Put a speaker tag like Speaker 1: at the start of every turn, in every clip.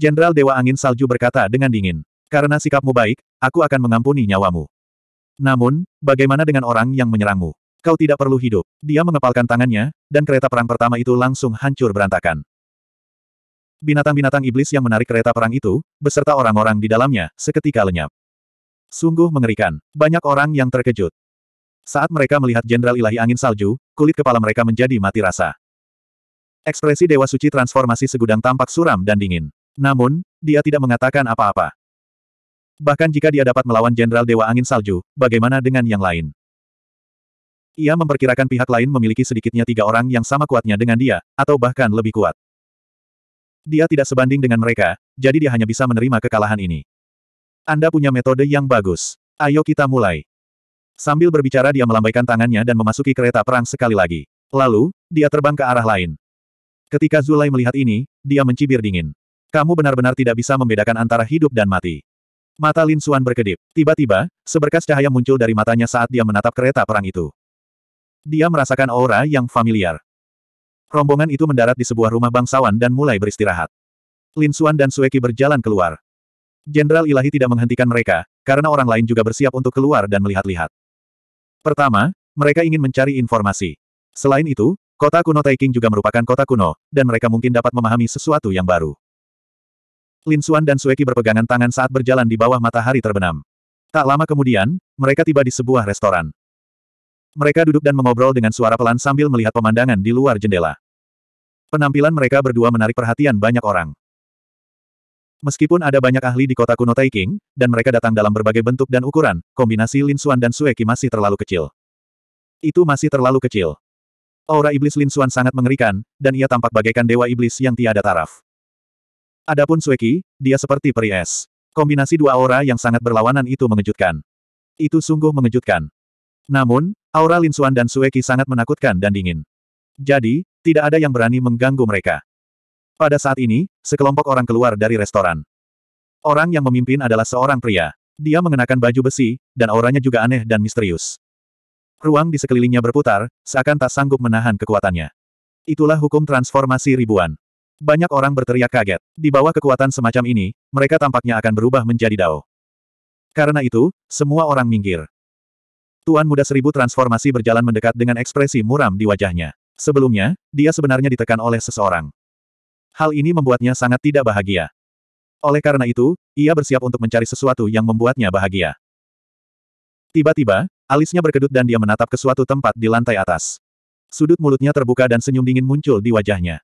Speaker 1: Jenderal Dewa Angin Salju berkata dengan dingin. Karena sikapmu baik, aku akan mengampuni nyawamu. Namun, bagaimana dengan orang yang menyerangmu? Kau tidak perlu hidup. Dia mengepalkan tangannya, dan kereta perang pertama itu langsung hancur berantakan. Binatang-binatang iblis yang menarik kereta perang itu, beserta orang-orang di dalamnya, seketika lenyap. Sungguh mengerikan. Banyak orang yang terkejut. Saat mereka melihat Jenderal Ilahi Angin Salju, kulit kepala mereka menjadi mati rasa. Ekspresi Dewa Suci transformasi segudang tampak suram dan dingin. Namun, dia tidak mengatakan apa-apa. Bahkan jika dia dapat melawan Jenderal Dewa Angin Salju, bagaimana dengan yang lain? Ia memperkirakan pihak lain memiliki sedikitnya tiga orang yang sama kuatnya dengan dia, atau bahkan lebih kuat. Dia tidak sebanding dengan mereka, jadi dia hanya bisa menerima kekalahan ini. Anda punya metode yang bagus. Ayo kita mulai. Sambil berbicara dia melambaikan tangannya dan memasuki kereta perang sekali lagi. Lalu, dia terbang ke arah lain. Ketika Zulai melihat ini, dia mencibir dingin. Kamu benar-benar tidak bisa membedakan antara hidup dan mati. Mata Lin Suan berkedip. Tiba-tiba, seberkas cahaya muncul dari matanya saat dia menatap kereta perang itu. Dia merasakan aura yang familiar. Rombongan itu mendarat di sebuah rumah bangsawan dan mulai beristirahat. Lin Suan dan Sueki berjalan keluar. Jenderal Ilahi tidak menghentikan mereka, karena orang lain juga bersiap untuk keluar dan melihat-lihat. Pertama, mereka ingin mencari informasi. Selain itu, kota kuno Taiking juga merupakan kota kuno, dan mereka mungkin dapat memahami sesuatu yang baru. Lin Suan dan Sueki berpegangan tangan saat berjalan di bawah matahari terbenam. Tak lama kemudian, mereka tiba di sebuah restoran. Mereka duduk dan mengobrol dengan suara pelan sambil melihat pemandangan di luar jendela. Penampilan mereka berdua menarik perhatian banyak orang. Meskipun ada banyak ahli di kota kuno Taiking, dan mereka datang dalam berbagai bentuk dan ukuran, kombinasi Lin Suan dan Sueki masih terlalu kecil. Itu masih terlalu kecil. Aura iblis Lin Suan sangat mengerikan, dan ia tampak bagaikan dewa iblis yang tiada taraf. Adapun Sueki, dia seperti peri es. Kombinasi dua aura yang sangat berlawanan itu mengejutkan. Itu sungguh mengejutkan. Namun, aura Lin Suan dan Sueki sangat menakutkan dan dingin. Jadi, tidak ada yang berani mengganggu mereka. Pada saat ini, sekelompok orang keluar dari restoran. Orang yang memimpin adalah seorang pria. Dia mengenakan baju besi, dan auranya juga aneh dan misterius. Ruang di sekelilingnya berputar, seakan tak sanggup menahan kekuatannya. Itulah hukum transformasi ribuan. Banyak orang berteriak kaget. Di bawah kekuatan semacam ini, mereka tampaknya akan berubah menjadi dao. Karena itu, semua orang minggir. Tuan muda seribu transformasi berjalan mendekat dengan ekspresi muram di wajahnya. Sebelumnya, dia sebenarnya ditekan oleh seseorang. Hal ini membuatnya sangat tidak bahagia. Oleh karena itu, ia bersiap untuk mencari sesuatu yang membuatnya bahagia. Tiba-tiba, alisnya berkedut dan dia menatap ke suatu tempat di lantai atas. Sudut mulutnya terbuka dan senyum dingin muncul di wajahnya.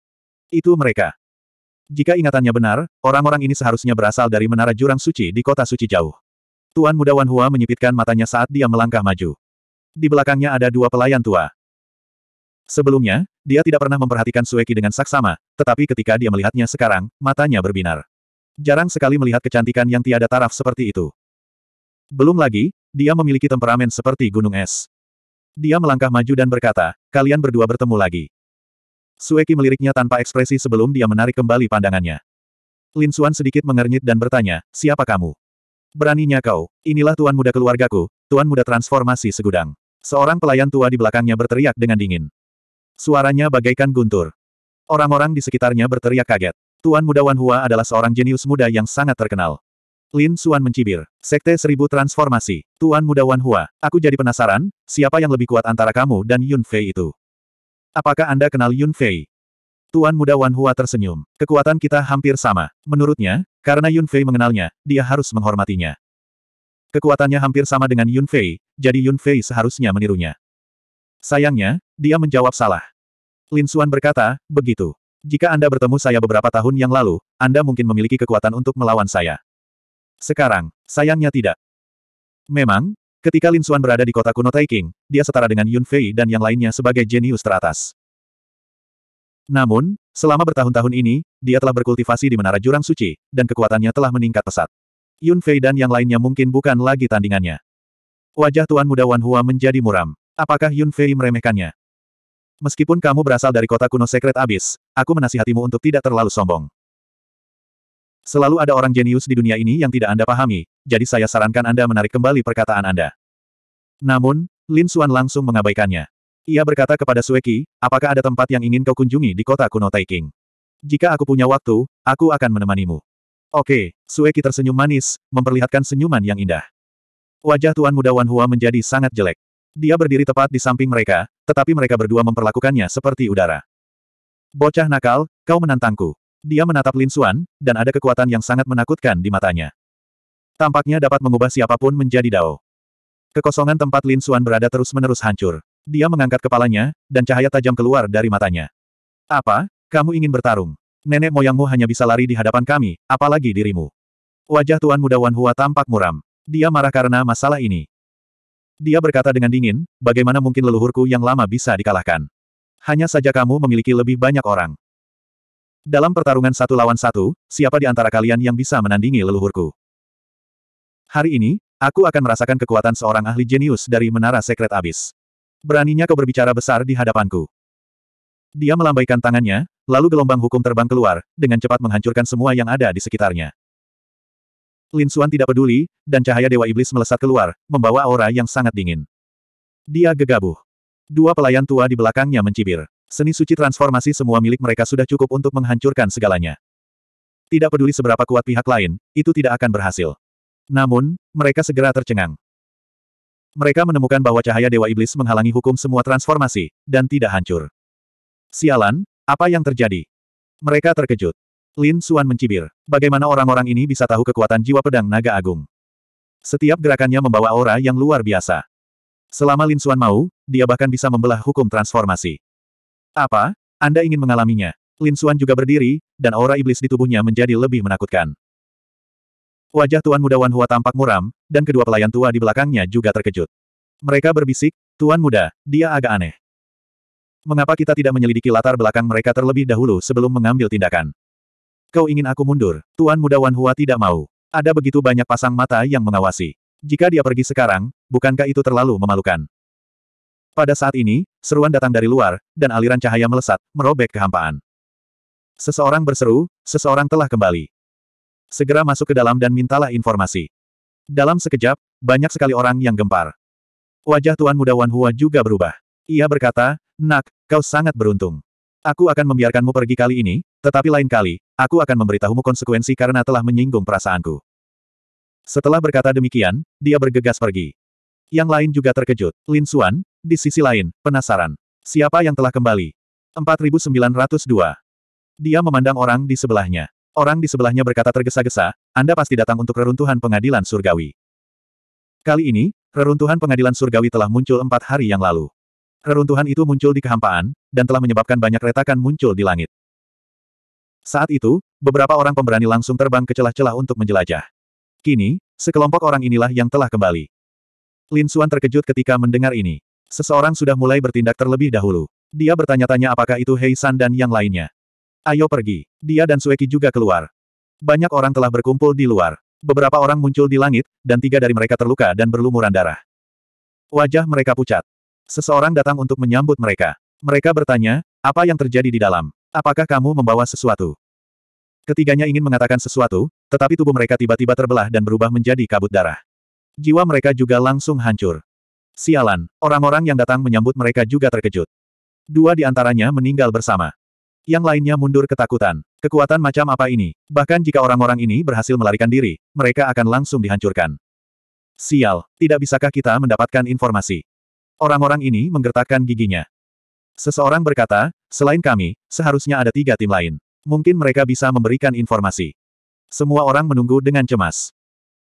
Speaker 1: Itu mereka. Jika ingatannya benar, orang-orang ini seharusnya berasal dari menara jurang suci di kota suci jauh. Tuan muda Wan Hua menyipitkan matanya saat dia melangkah maju. Di belakangnya ada dua pelayan tua. Sebelumnya, dia tidak pernah memperhatikan Sueki dengan saksama, tetapi ketika dia melihatnya sekarang, matanya berbinar. Jarang sekali melihat kecantikan yang tiada taraf seperti itu. Belum lagi, dia memiliki temperamen seperti gunung es. Dia melangkah maju dan berkata, kalian berdua bertemu lagi. Sueki meliriknya tanpa ekspresi sebelum dia menarik kembali pandangannya. Lin Xuan sedikit mengernyit dan bertanya, siapa kamu? Beraninya kau, inilah tuan muda keluargaku, tuan muda transformasi segudang. Seorang pelayan tua di belakangnya berteriak dengan dingin. Suaranya bagaikan guntur. Orang-orang di sekitarnya berteriak kaget. Tuan muda Wan Hua adalah seorang jenius muda yang sangat terkenal. Lin Xuan mencibir. Sekte Seribu Transformasi. Tuan muda Wan Hua, aku jadi penasaran, siapa yang lebih kuat antara kamu dan Yun Fei itu? Apakah Anda kenal Yun Fei? Tuan muda Wan Hua tersenyum. Kekuatan kita hampir sama. Menurutnya, karena Yun Fei mengenalnya, dia harus menghormatinya. Kekuatannya hampir sama dengan Yun Fei, jadi Yun Fei seharusnya menirunya. Sayangnya, dia menjawab salah. Lin Xuan berkata, begitu. Jika Anda bertemu saya beberapa tahun yang lalu, Anda mungkin memiliki kekuatan untuk melawan saya. Sekarang, sayangnya tidak. Memang, Ketika Lin Xuan berada di kota kuno Taiking, dia setara dengan Yun Fei dan yang lainnya sebagai jenius teratas. Namun, selama bertahun-tahun ini, dia telah berkultivasi di Menara Jurang Suci, dan kekuatannya telah meningkat pesat. Yun Fei dan yang lainnya mungkin bukan lagi tandingannya. Wajah Tuan Muda Wan Hua menjadi muram. Apakah Yun Fei meremehkannya? Meskipun kamu berasal dari kota kuno sekret abis, aku menasihatimu untuk tidak terlalu sombong. Selalu ada orang jenius di dunia ini yang tidak Anda pahami, jadi saya sarankan Anda menarik kembali perkataan Anda. Namun, Lin Xuan langsung mengabaikannya. Ia berkata kepada Sueki, apakah ada tempat yang ingin kau kunjungi di kota kuno Taiking? Jika aku punya waktu, aku akan menemanimu. Oke, Sueki tersenyum manis, memperlihatkan senyuman yang indah. Wajah Tuan Muda Wan Hua menjadi sangat jelek. Dia berdiri tepat di samping mereka, tetapi mereka berdua memperlakukannya seperti udara. Bocah nakal, kau menantangku. Dia menatap Lin Xuan, dan ada kekuatan yang sangat menakutkan di matanya. Tampaknya dapat mengubah siapapun menjadi dao. Kekosongan tempat Lin Suan berada terus-menerus hancur. Dia mengangkat kepalanya, dan cahaya tajam keluar dari matanya. Apa? Kamu ingin bertarung? Nenek moyangmu hanya bisa lari di hadapan kami, apalagi dirimu. Wajah Tuan Muda Wan Hua tampak muram. Dia marah karena masalah ini. Dia berkata dengan dingin, bagaimana mungkin leluhurku yang lama bisa dikalahkan? Hanya saja kamu memiliki lebih banyak orang. Dalam pertarungan satu lawan satu, siapa di antara kalian yang bisa menandingi leluhurku? Hari ini, aku akan merasakan kekuatan seorang ahli jenius dari Menara Sekret Abis. Beraninya kau berbicara besar di hadapanku. Dia melambaikan tangannya, lalu gelombang hukum terbang keluar, dengan cepat menghancurkan semua yang ada di sekitarnya. Lin Xuan tidak peduli, dan cahaya Dewa Iblis melesat keluar, membawa aura yang sangat dingin. Dia gegabah. Dua pelayan tua di belakangnya mencibir. Seni suci transformasi semua milik mereka sudah cukup untuk menghancurkan segalanya. Tidak peduli seberapa kuat pihak lain, itu tidak akan berhasil. Namun, mereka segera tercengang. Mereka menemukan bahwa cahaya Dewa Iblis menghalangi hukum semua transformasi, dan tidak hancur. Sialan, apa yang terjadi? Mereka terkejut. Lin Suan mencibir. Bagaimana orang-orang ini bisa tahu kekuatan jiwa pedang naga agung? Setiap gerakannya membawa aura yang luar biasa. Selama Lin Suan mau, dia bahkan bisa membelah hukum transformasi. Apa? Anda ingin mengalaminya? Lin Suan juga berdiri, dan aura iblis di tubuhnya menjadi lebih menakutkan. Wajah Tuan Muda Wan Hua tampak muram, dan kedua pelayan tua di belakangnya juga terkejut. Mereka berbisik, Tuan Muda, dia agak aneh. Mengapa kita tidak menyelidiki latar belakang mereka terlebih dahulu sebelum mengambil tindakan? Kau ingin aku mundur, Tuan Muda Wan Hua tidak mau. Ada begitu banyak pasang mata yang mengawasi. Jika dia pergi sekarang, bukankah itu terlalu memalukan? Pada saat ini, seruan datang dari luar, dan aliran cahaya melesat, merobek kehampaan. Seseorang berseru, seseorang telah kembali. Segera masuk ke dalam dan mintalah informasi. Dalam sekejap, banyak sekali orang yang gempar. Wajah Tuan Muda Wan Hua juga berubah. Ia berkata, Nak, kau sangat beruntung. Aku akan membiarkanmu pergi kali ini, tetapi lain kali, aku akan memberitahumu konsekuensi karena telah menyinggung perasaanku. Setelah berkata demikian, dia bergegas pergi. Yang lain juga terkejut. Lin Xuan, di sisi lain, penasaran. Siapa yang telah kembali? 4902. Dia memandang orang di sebelahnya. Orang di sebelahnya berkata tergesa-gesa, Anda pasti datang untuk reruntuhan pengadilan surgawi. Kali ini, reruntuhan pengadilan surgawi telah muncul empat hari yang lalu. Reruntuhan itu muncul di kehampaan, dan telah menyebabkan banyak retakan muncul di langit. Saat itu, beberapa orang pemberani langsung terbang ke celah-celah untuk menjelajah. Kini, sekelompok orang inilah yang telah kembali. Lin Suan terkejut ketika mendengar ini. Seseorang sudah mulai bertindak terlebih dahulu. Dia bertanya-tanya apakah itu Hei San dan yang lainnya. Ayo pergi. Dia dan Sueki juga keluar. Banyak orang telah berkumpul di luar. Beberapa orang muncul di langit, dan tiga dari mereka terluka dan berlumuran darah. Wajah mereka pucat. Seseorang datang untuk menyambut mereka. Mereka bertanya, apa yang terjadi di dalam? Apakah kamu membawa sesuatu? Ketiganya ingin mengatakan sesuatu, tetapi tubuh mereka tiba-tiba terbelah dan berubah menjadi kabut darah. Jiwa mereka juga langsung hancur. Sialan, orang-orang yang datang menyambut mereka juga terkejut. Dua di antaranya meninggal bersama. Yang lainnya mundur ketakutan. Kekuatan macam apa ini? Bahkan jika orang-orang ini berhasil melarikan diri, mereka akan langsung dihancurkan. Sial, tidak bisakah kita mendapatkan informasi? Orang-orang ini menggertakkan giginya. Seseorang berkata, selain kami, seharusnya ada tiga tim lain. Mungkin mereka bisa memberikan informasi. Semua orang menunggu dengan cemas.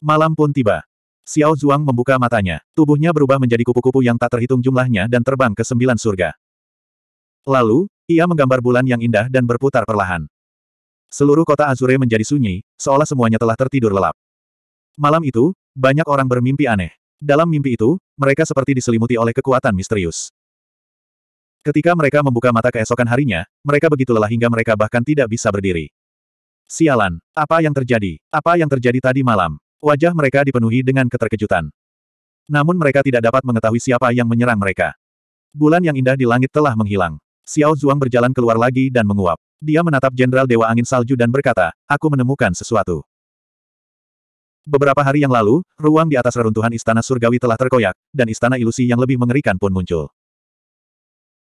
Speaker 1: Malam pun tiba. Xiao Zhuang membuka matanya. Tubuhnya berubah menjadi kupu-kupu yang tak terhitung jumlahnya dan terbang ke sembilan surga. Lalu, ia menggambar bulan yang indah dan berputar perlahan. Seluruh kota Azure menjadi sunyi, seolah semuanya telah tertidur lelap. Malam itu, banyak orang bermimpi aneh. Dalam mimpi itu, mereka seperti diselimuti oleh kekuatan misterius. Ketika mereka membuka mata keesokan harinya, mereka begitu lelah hingga mereka bahkan tidak bisa berdiri. Sialan, apa yang terjadi? Apa yang terjadi tadi malam? Wajah mereka dipenuhi dengan keterkejutan. Namun mereka tidak dapat mengetahui siapa yang menyerang mereka. Bulan yang indah di langit telah menghilang. Xiao Zhuang berjalan keluar lagi dan menguap. Dia menatap Jenderal Dewa Angin Salju dan berkata, aku menemukan sesuatu. Beberapa hari yang lalu, ruang di atas reruntuhan istana surgawi telah terkoyak, dan istana ilusi yang lebih mengerikan pun muncul.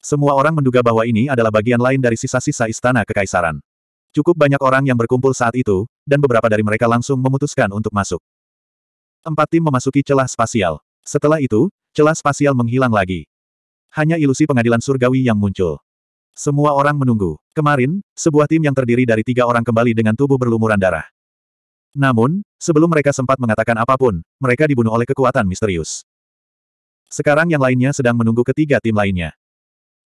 Speaker 1: Semua orang menduga bahwa ini adalah bagian lain dari sisa-sisa istana kekaisaran. Cukup banyak orang yang berkumpul saat itu, dan beberapa dari mereka langsung memutuskan untuk masuk. Empat tim memasuki celah spasial. Setelah itu, celah spasial menghilang lagi. Hanya ilusi pengadilan surgawi yang muncul. Semua orang menunggu. Kemarin, sebuah tim yang terdiri dari tiga orang kembali dengan tubuh berlumuran darah. Namun, sebelum mereka sempat mengatakan apapun, mereka dibunuh oleh kekuatan misterius. Sekarang yang lainnya sedang menunggu ketiga tim lainnya.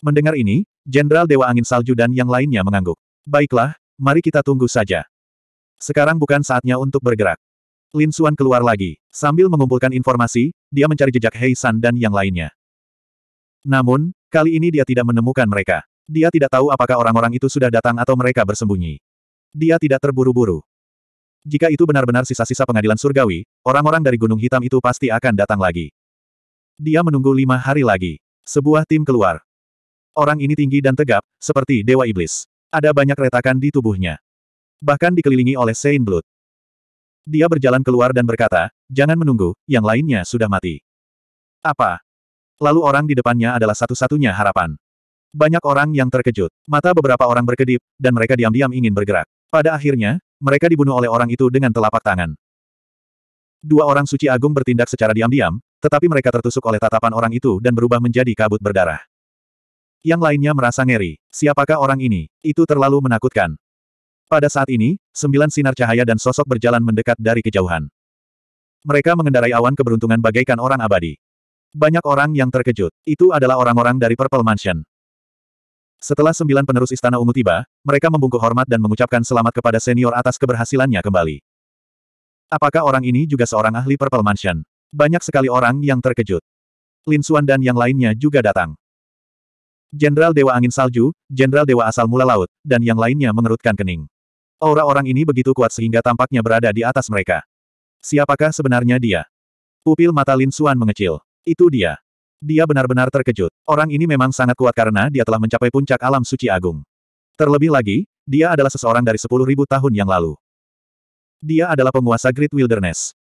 Speaker 1: Mendengar ini, Jenderal Dewa Angin Salju dan yang lainnya mengangguk. Baiklah, mari kita tunggu saja. Sekarang bukan saatnya untuk bergerak. Lin Suan keluar lagi. Sambil mengumpulkan informasi, dia mencari jejak Hei San dan yang lainnya. Namun, kali ini dia tidak menemukan mereka. Dia tidak tahu apakah orang-orang itu sudah datang atau mereka bersembunyi. Dia tidak terburu-buru. Jika itu benar-benar sisa-sisa pengadilan surgawi, orang-orang dari Gunung Hitam itu pasti akan datang lagi. Dia menunggu lima hari lagi. Sebuah tim keluar. Orang ini tinggi dan tegap, seperti Dewa Iblis. Ada banyak retakan di tubuhnya. Bahkan dikelilingi oleh Sein Blood. Dia berjalan keluar dan berkata, jangan menunggu, yang lainnya sudah mati. Apa? Lalu orang di depannya adalah satu-satunya harapan. Banyak orang yang terkejut. Mata beberapa orang berkedip, dan mereka diam-diam ingin bergerak. Pada akhirnya, mereka dibunuh oleh orang itu dengan telapak tangan. Dua orang suci agung bertindak secara diam-diam, tetapi mereka tertusuk oleh tatapan orang itu dan berubah menjadi kabut berdarah. Yang lainnya merasa ngeri. Siapakah orang ini? Itu terlalu menakutkan. Pada saat ini, sembilan sinar cahaya dan sosok berjalan mendekat dari kejauhan. Mereka mengendarai awan keberuntungan bagaikan orang abadi. Banyak orang yang terkejut. Itu adalah orang-orang dari Purple Mansion. Setelah sembilan penerus Istana Ungu tiba, mereka membungkuk hormat dan mengucapkan selamat kepada senior atas keberhasilannya kembali. Apakah orang ini juga seorang ahli Purple Mansion? Banyak sekali orang yang terkejut. Lin Xuan dan yang lainnya juga datang. Jenderal Dewa Angin Salju, Jenderal Dewa Asal Mula Laut, dan yang lainnya mengerutkan kening. Aura orang ini begitu kuat sehingga tampaknya berada di atas mereka. Siapakah sebenarnya dia? Pupil mata Lin Xuan mengecil. Itu dia. Dia benar-benar terkejut. Orang ini memang sangat kuat karena dia telah mencapai puncak alam suci agung. Terlebih lagi, dia adalah seseorang dari 10.000 tahun yang lalu. Dia adalah penguasa Great Wilderness.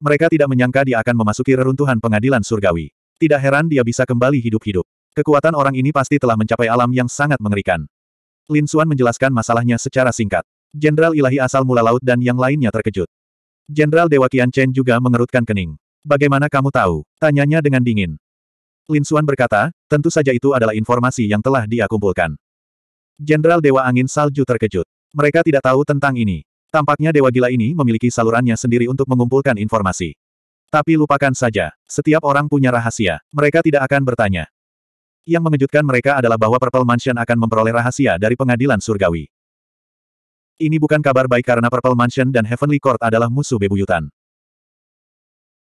Speaker 1: Mereka tidak menyangka dia akan memasuki reruntuhan pengadilan surgawi. Tidak heran dia bisa kembali hidup-hidup. Kekuatan orang ini pasti telah mencapai alam yang sangat mengerikan. Lin Xuan menjelaskan masalahnya secara singkat. Jenderal ilahi asal mula laut dan yang lainnya terkejut. Jenderal Dewa Qian Chen juga mengerutkan kening. Bagaimana kamu tahu? Tanyanya dengan dingin. Lin Suan berkata, tentu saja itu adalah informasi yang telah dia kumpulkan. Jenderal Dewa Angin Salju terkejut. Mereka tidak tahu tentang ini. Tampaknya Dewa Gila ini memiliki salurannya sendiri untuk mengumpulkan informasi. Tapi lupakan saja, setiap orang punya rahasia, mereka tidak akan bertanya. Yang mengejutkan mereka adalah bahwa Purple Mansion akan memperoleh rahasia dari pengadilan surgawi. Ini bukan kabar baik karena Purple Mansion dan Heavenly Court adalah musuh bebuyutan.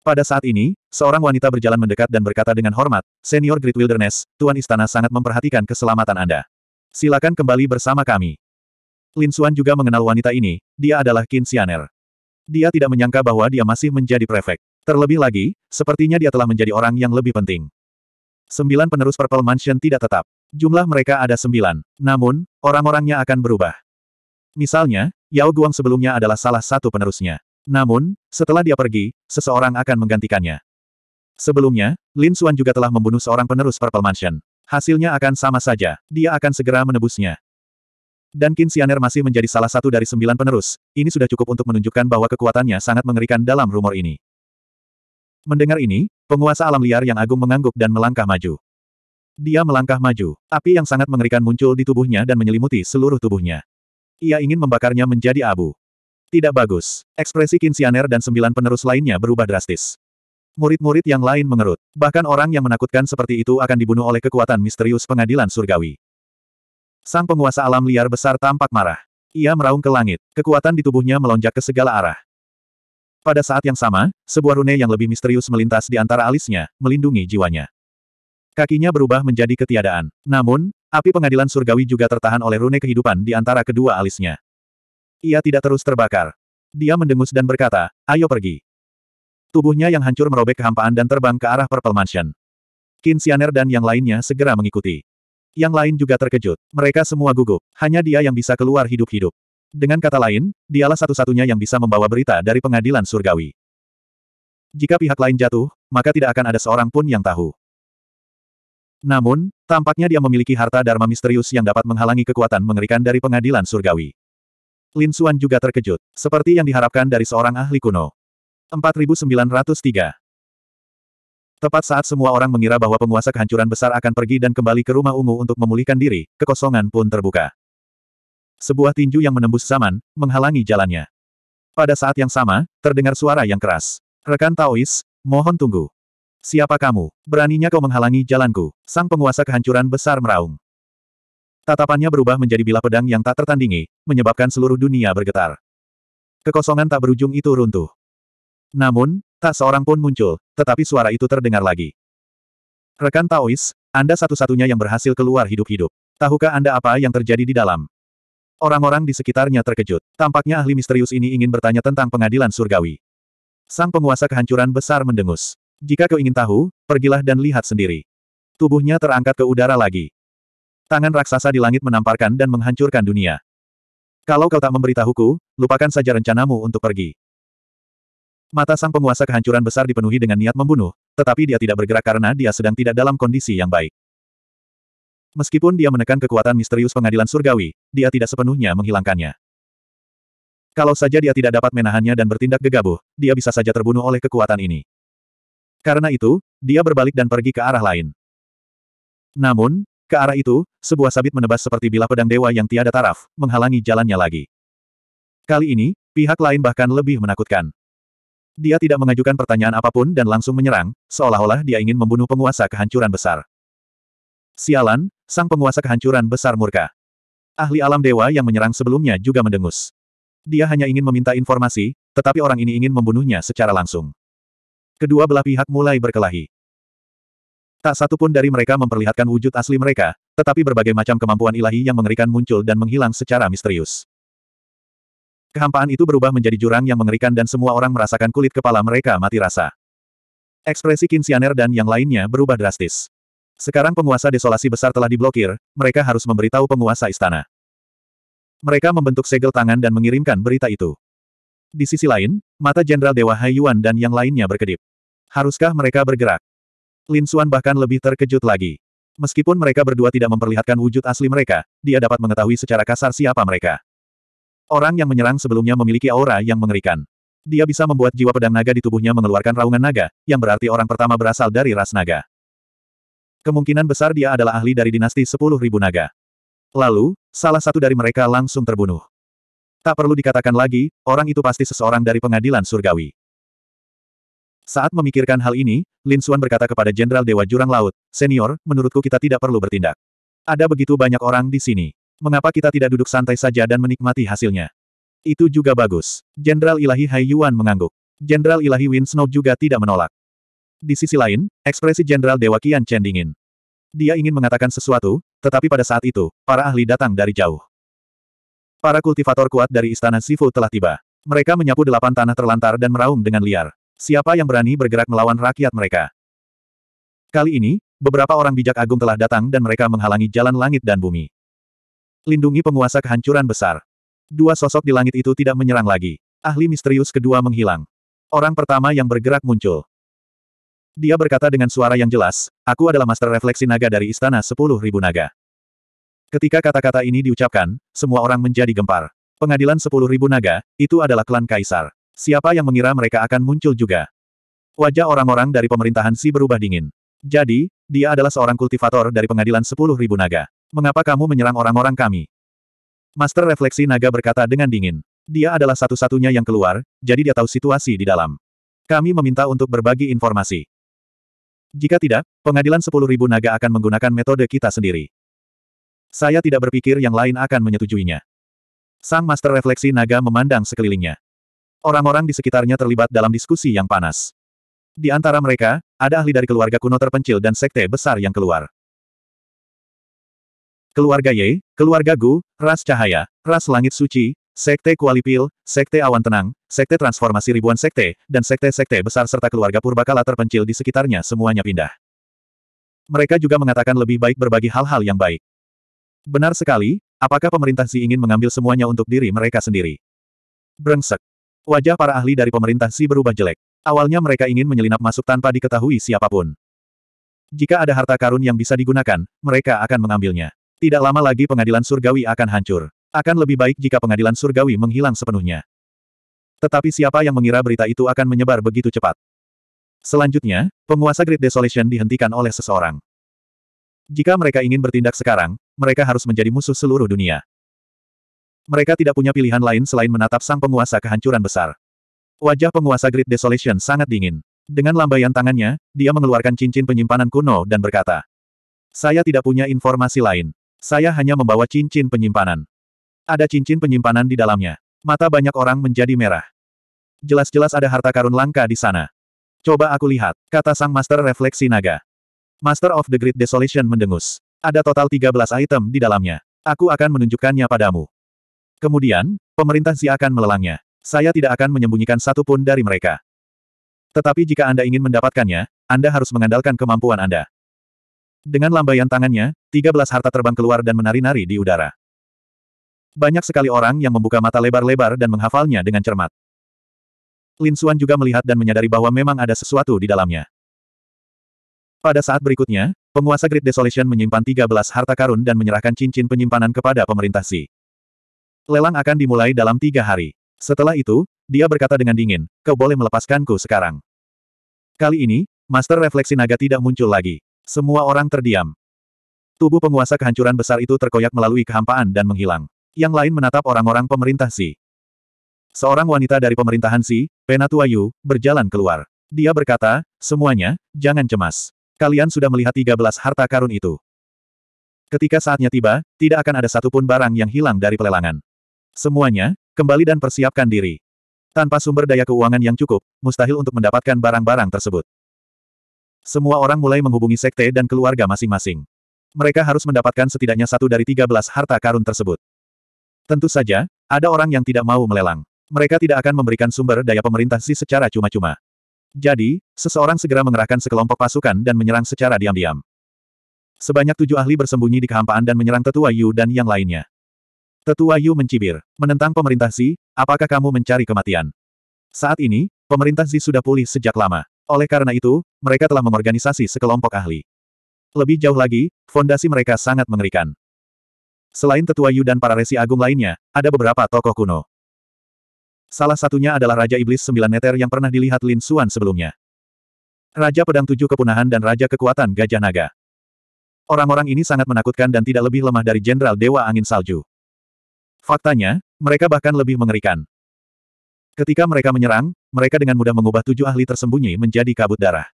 Speaker 1: Pada saat ini, seorang wanita berjalan mendekat dan berkata dengan hormat, Senior Great Wilderness, Tuan Istana sangat memperhatikan keselamatan Anda. Silakan kembali bersama kami. Lin Xuan juga mengenal wanita ini, dia adalah Qin Xianer. Dia tidak menyangka bahwa dia masih menjadi prefek. Terlebih lagi, sepertinya dia telah menjadi orang yang lebih penting. Sembilan penerus Purple Mansion tidak tetap. Jumlah mereka ada sembilan. Namun, orang-orangnya akan berubah. Misalnya, Yao Guang sebelumnya adalah salah satu penerusnya. Namun, setelah dia pergi, seseorang akan menggantikannya. Sebelumnya, Lin Xuan juga telah membunuh seorang penerus Purple Mansion. Hasilnya akan sama saja, dia akan segera menebusnya. Dan Qin Xianer masih menjadi salah satu dari sembilan penerus, ini sudah cukup untuk menunjukkan bahwa kekuatannya sangat mengerikan dalam rumor ini. Mendengar ini, penguasa alam liar yang agung mengangguk dan melangkah maju. Dia melangkah maju, api yang sangat mengerikan muncul di tubuhnya dan menyelimuti seluruh tubuhnya. Ia ingin membakarnya menjadi abu. Tidak bagus. Ekspresi Kinsianer dan sembilan penerus lainnya berubah drastis. Murid-murid yang lain mengerut. Bahkan orang yang menakutkan seperti itu akan dibunuh oleh kekuatan misterius pengadilan surgawi. Sang penguasa alam liar besar tampak marah. Ia meraung ke langit. Kekuatan di tubuhnya melonjak ke segala arah. Pada saat yang sama, sebuah rune yang lebih misterius melintas di antara alisnya, melindungi jiwanya. Kakinya berubah menjadi ketiadaan. Namun, api pengadilan surgawi juga tertahan oleh rune kehidupan di antara kedua alisnya. Ia tidak terus terbakar. Dia mendengus dan berkata, ayo pergi. Tubuhnya yang hancur merobek kehampaan dan terbang ke arah Purple Mansion. Kinsianer dan yang lainnya segera mengikuti. Yang lain juga terkejut. Mereka semua gugup. Hanya dia yang bisa keluar hidup-hidup. Dengan kata lain, dialah satu-satunya yang bisa membawa berita dari pengadilan surgawi. Jika pihak lain jatuh, maka tidak akan ada seorang pun yang tahu. Namun, tampaknya dia memiliki harta dharma misterius yang dapat menghalangi kekuatan mengerikan dari pengadilan surgawi. Lin Xuan juga terkejut, seperti yang diharapkan dari seorang ahli kuno. 4903 Tepat saat semua orang mengira bahwa penguasa kehancuran besar akan pergi dan kembali ke rumah ungu untuk memulihkan diri, kekosongan pun terbuka. Sebuah tinju yang menembus zaman, menghalangi jalannya. Pada saat yang sama, terdengar suara yang keras. Rekan Taois, mohon tunggu. Siapa kamu? Beraninya kau menghalangi jalanku? Sang penguasa kehancuran besar meraung. Tatapannya berubah menjadi bila pedang yang tak tertandingi, menyebabkan seluruh dunia bergetar. Kekosongan tak berujung itu runtuh. Namun, tak seorang pun muncul, tetapi suara itu terdengar lagi. Rekan Taois, Anda satu-satunya yang berhasil keluar hidup-hidup. Tahukah Anda apa yang terjadi di dalam? Orang-orang di sekitarnya terkejut. Tampaknya ahli misterius ini ingin bertanya tentang pengadilan surgawi. Sang penguasa kehancuran besar mendengus. Jika kau ingin tahu, pergilah dan lihat sendiri. Tubuhnya terangkat ke udara lagi. Tangan raksasa di langit menamparkan dan menghancurkan dunia. Kalau kau tak memberitahuku, lupakan saja rencanamu untuk pergi. Mata sang penguasa kehancuran besar dipenuhi dengan niat membunuh, tetapi dia tidak bergerak karena dia sedang tidak dalam kondisi yang baik. Meskipun dia menekan kekuatan misterius pengadilan surgawi, dia tidak sepenuhnya menghilangkannya. Kalau saja dia tidak dapat menahannya dan bertindak gegabah, dia bisa saja terbunuh oleh kekuatan ini. Karena itu, dia berbalik dan pergi ke arah lain. Namun, ke arah itu, sebuah sabit menebas seperti bilah pedang dewa yang tiada taraf, menghalangi jalannya lagi. Kali ini, pihak lain bahkan lebih menakutkan. Dia tidak mengajukan pertanyaan apapun dan langsung menyerang, seolah-olah dia ingin membunuh penguasa kehancuran besar. Sialan, sang penguasa kehancuran besar murka. Ahli alam dewa yang menyerang sebelumnya juga mendengus. Dia hanya ingin meminta informasi, tetapi orang ini ingin membunuhnya secara langsung. Kedua belah pihak mulai berkelahi. Tak satu pun dari mereka memperlihatkan wujud asli mereka, tetapi berbagai macam kemampuan ilahi yang mengerikan muncul dan menghilang secara misterius. Kehampaan itu berubah menjadi jurang yang mengerikan dan semua orang merasakan kulit kepala mereka mati rasa. Ekspresi Kinsianer dan yang lainnya berubah drastis. Sekarang penguasa desolasi besar telah diblokir, mereka harus memberitahu penguasa istana. Mereka membentuk segel tangan dan mengirimkan berita itu. Di sisi lain, mata Jenderal Dewa Haiyuan dan yang lainnya berkedip. Haruskah mereka bergerak? Lin Xuan bahkan lebih terkejut lagi. Meskipun mereka berdua tidak memperlihatkan wujud asli mereka, dia dapat mengetahui secara kasar siapa mereka. Orang yang menyerang sebelumnya memiliki aura yang mengerikan. Dia bisa membuat jiwa pedang naga di tubuhnya mengeluarkan raungan naga, yang berarti orang pertama berasal dari ras naga. Kemungkinan besar dia adalah ahli dari dinasti 10.000 naga. Lalu, salah satu dari mereka langsung terbunuh. Tak perlu dikatakan lagi, orang itu pasti seseorang dari pengadilan surgawi. Saat memikirkan hal ini, Lin Xuan berkata kepada Jenderal Dewa Jurang Laut, Senior, menurutku kita tidak perlu bertindak. Ada begitu banyak orang di sini. Mengapa kita tidak duduk santai saja dan menikmati hasilnya? Itu juga bagus. Jenderal Ilahi Hai Yuan mengangguk. Jenderal Ilahi Win Snow juga tidak menolak. Di sisi lain, ekspresi Jenderal Dewa Qian Chen dingin. Dia ingin mengatakan sesuatu, tetapi pada saat itu, para ahli datang dari jauh. Para kultivator kuat dari istana Sifu telah tiba. Mereka menyapu delapan tanah terlantar dan meraung dengan liar. Siapa yang berani bergerak melawan rakyat mereka? Kali ini, beberapa orang bijak agung telah datang dan mereka menghalangi jalan langit dan bumi. Lindungi penguasa kehancuran besar. Dua sosok di langit itu tidak menyerang lagi. Ahli misterius kedua menghilang. Orang pertama yang bergerak muncul. Dia berkata dengan suara yang jelas, aku adalah master refleksi naga dari istana sepuluh ribu naga. Ketika kata-kata ini diucapkan, semua orang menjadi gempar. Pengadilan sepuluh ribu naga, itu adalah klan kaisar. Siapa yang mengira mereka akan muncul juga? Wajah orang-orang dari pemerintahan Si berubah dingin. Jadi, dia adalah seorang kultivator dari pengadilan sepuluh ribu naga. Mengapa kamu menyerang orang-orang kami? Master Refleksi Naga berkata dengan dingin. Dia adalah satu-satunya yang keluar, jadi dia tahu situasi di dalam. Kami meminta untuk berbagi informasi. Jika tidak, pengadilan sepuluh ribu naga akan menggunakan metode kita sendiri. Saya tidak berpikir yang lain akan menyetujuinya. Sang Master Refleksi Naga memandang sekelilingnya. Orang-orang di sekitarnya terlibat dalam diskusi yang panas. Di antara mereka, ada ahli dari keluarga kuno terpencil dan sekte besar yang keluar. Keluarga Ye, keluarga Gu, ras cahaya, ras langit suci, sekte kualipil, sekte awan tenang, sekte transformasi ribuan sekte, dan sekte-sekte besar serta keluarga purbakala terpencil di sekitarnya semuanya pindah. Mereka juga mengatakan lebih baik berbagi hal-hal yang baik. Benar sekali, apakah pemerintah si ingin mengambil semuanya untuk diri mereka sendiri? Brengsek. Wajah para ahli dari pemerintah si berubah jelek. Awalnya mereka ingin menyelinap masuk tanpa diketahui siapapun. Jika ada harta karun yang bisa digunakan, mereka akan mengambilnya. Tidak lama lagi pengadilan surgawi akan hancur. Akan lebih baik jika pengadilan surgawi menghilang sepenuhnya. Tetapi siapa yang mengira berita itu akan menyebar begitu cepat? Selanjutnya, penguasa Great Desolation dihentikan oleh seseorang. Jika mereka ingin bertindak sekarang, mereka harus menjadi musuh seluruh dunia. Mereka tidak punya pilihan lain selain menatap sang penguasa kehancuran besar. Wajah penguasa Great Desolation sangat dingin. Dengan lambaian tangannya, dia mengeluarkan cincin penyimpanan kuno dan berkata, Saya tidak punya informasi lain. Saya hanya membawa cincin penyimpanan. Ada cincin penyimpanan di dalamnya. Mata banyak orang menjadi merah. Jelas-jelas ada harta karun langka di sana. Coba aku lihat, kata sang Master Refleksi Naga. Master of the Great Desolation mendengus. Ada total 13 item di dalamnya. Aku akan menunjukkannya padamu. Kemudian, pemerintah Xi akan melelangnya. Saya tidak akan menyembunyikan satu pun dari mereka. Tetapi jika Anda ingin mendapatkannya, Anda harus mengandalkan kemampuan Anda. Dengan lambaian tangannya, 13 harta terbang keluar dan menari-nari di udara. Banyak sekali orang yang membuka mata lebar-lebar dan menghafalnya dengan cermat. Lin Xuan juga melihat dan menyadari bahwa memang ada sesuatu di dalamnya. Pada saat berikutnya, penguasa Great Desolation menyimpan 13 harta karun dan menyerahkan cincin penyimpanan kepada pemerintah Si. Lelang akan dimulai dalam tiga hari. Setelah itu, dia berkata dengan dingin, kau boleh melepaskanku sekarang. Kali ini, Master Refleksi Naga tidak muncul lagi. Semua orang terdiam. Tubuh penguasa kehancuran besar itu terkoyak melalui kehampaan dan menghilang. Yang lain menatap orang-orang pemerintah Si. Seorang wanita dari pemerintahan Si, Penatua Yu, berjalan keluar. Dia berkata, semuanya, jangan cemas. Kalian sudah melihat 13 harta karun itu. Ketika saatnya tiba, tidak akan ada satupun barang yang hilang dari pelelangan. Semuanya, kembali dan persiapkan diri. Tanpa sumber daya keuangan yang cukup, mustahil untuk mendapatkan barang-barang tersebut. Semua orang mulai menghubungi sekte dan keluarga masing-masing. Mereka harus mendapatkan setidaknya satu dari tiga belas harta karun tersebut. Tentu saja, ada orang yang tidak mau melelang. Mereka tidak akan memberikan sumber daya pemerintah si secara cuma-cuma. Jadi, seseorang segera mengerahkan sekelompok pasukan dan menyerang secara diam-diam. Sebanyak tujuh ahli bersembunyi di kehampaan dan menyerang tetua Yu dan yang lainnya. Tetua Yu mencibir. Menentang pemerintah Zi, apakah kamu mencari kematian? Saat ini, pemerintah Zi sudah pulih sejak lama. Oleh karena itu, mereka telah mengorganisasi sekelompok ahli. Lebih jauh lagi, fondasi mereka sangat mengerikan. Selain Tetua Yu dan para resi agung lainnya, ada beberapa tokoh kuno. Salah satunya adalah Raja Iblis Sembilan Neter yang pernah dilihat Lin Suan sebelumnya. Raja Pedang Tujuh Kepunahan dan Raja Kekuatan Gajah Naga. Orang-orang ini sangat menakutkan dan tidak lebih lemah dari Jenderal Dewa Angin Salju. Faktanya, mereka bahkan lebih mengerikan. Ketika mereka menyerang, mereka dengan mudah mengubah tujuh ahli tersembunyi menjadi kabut darah.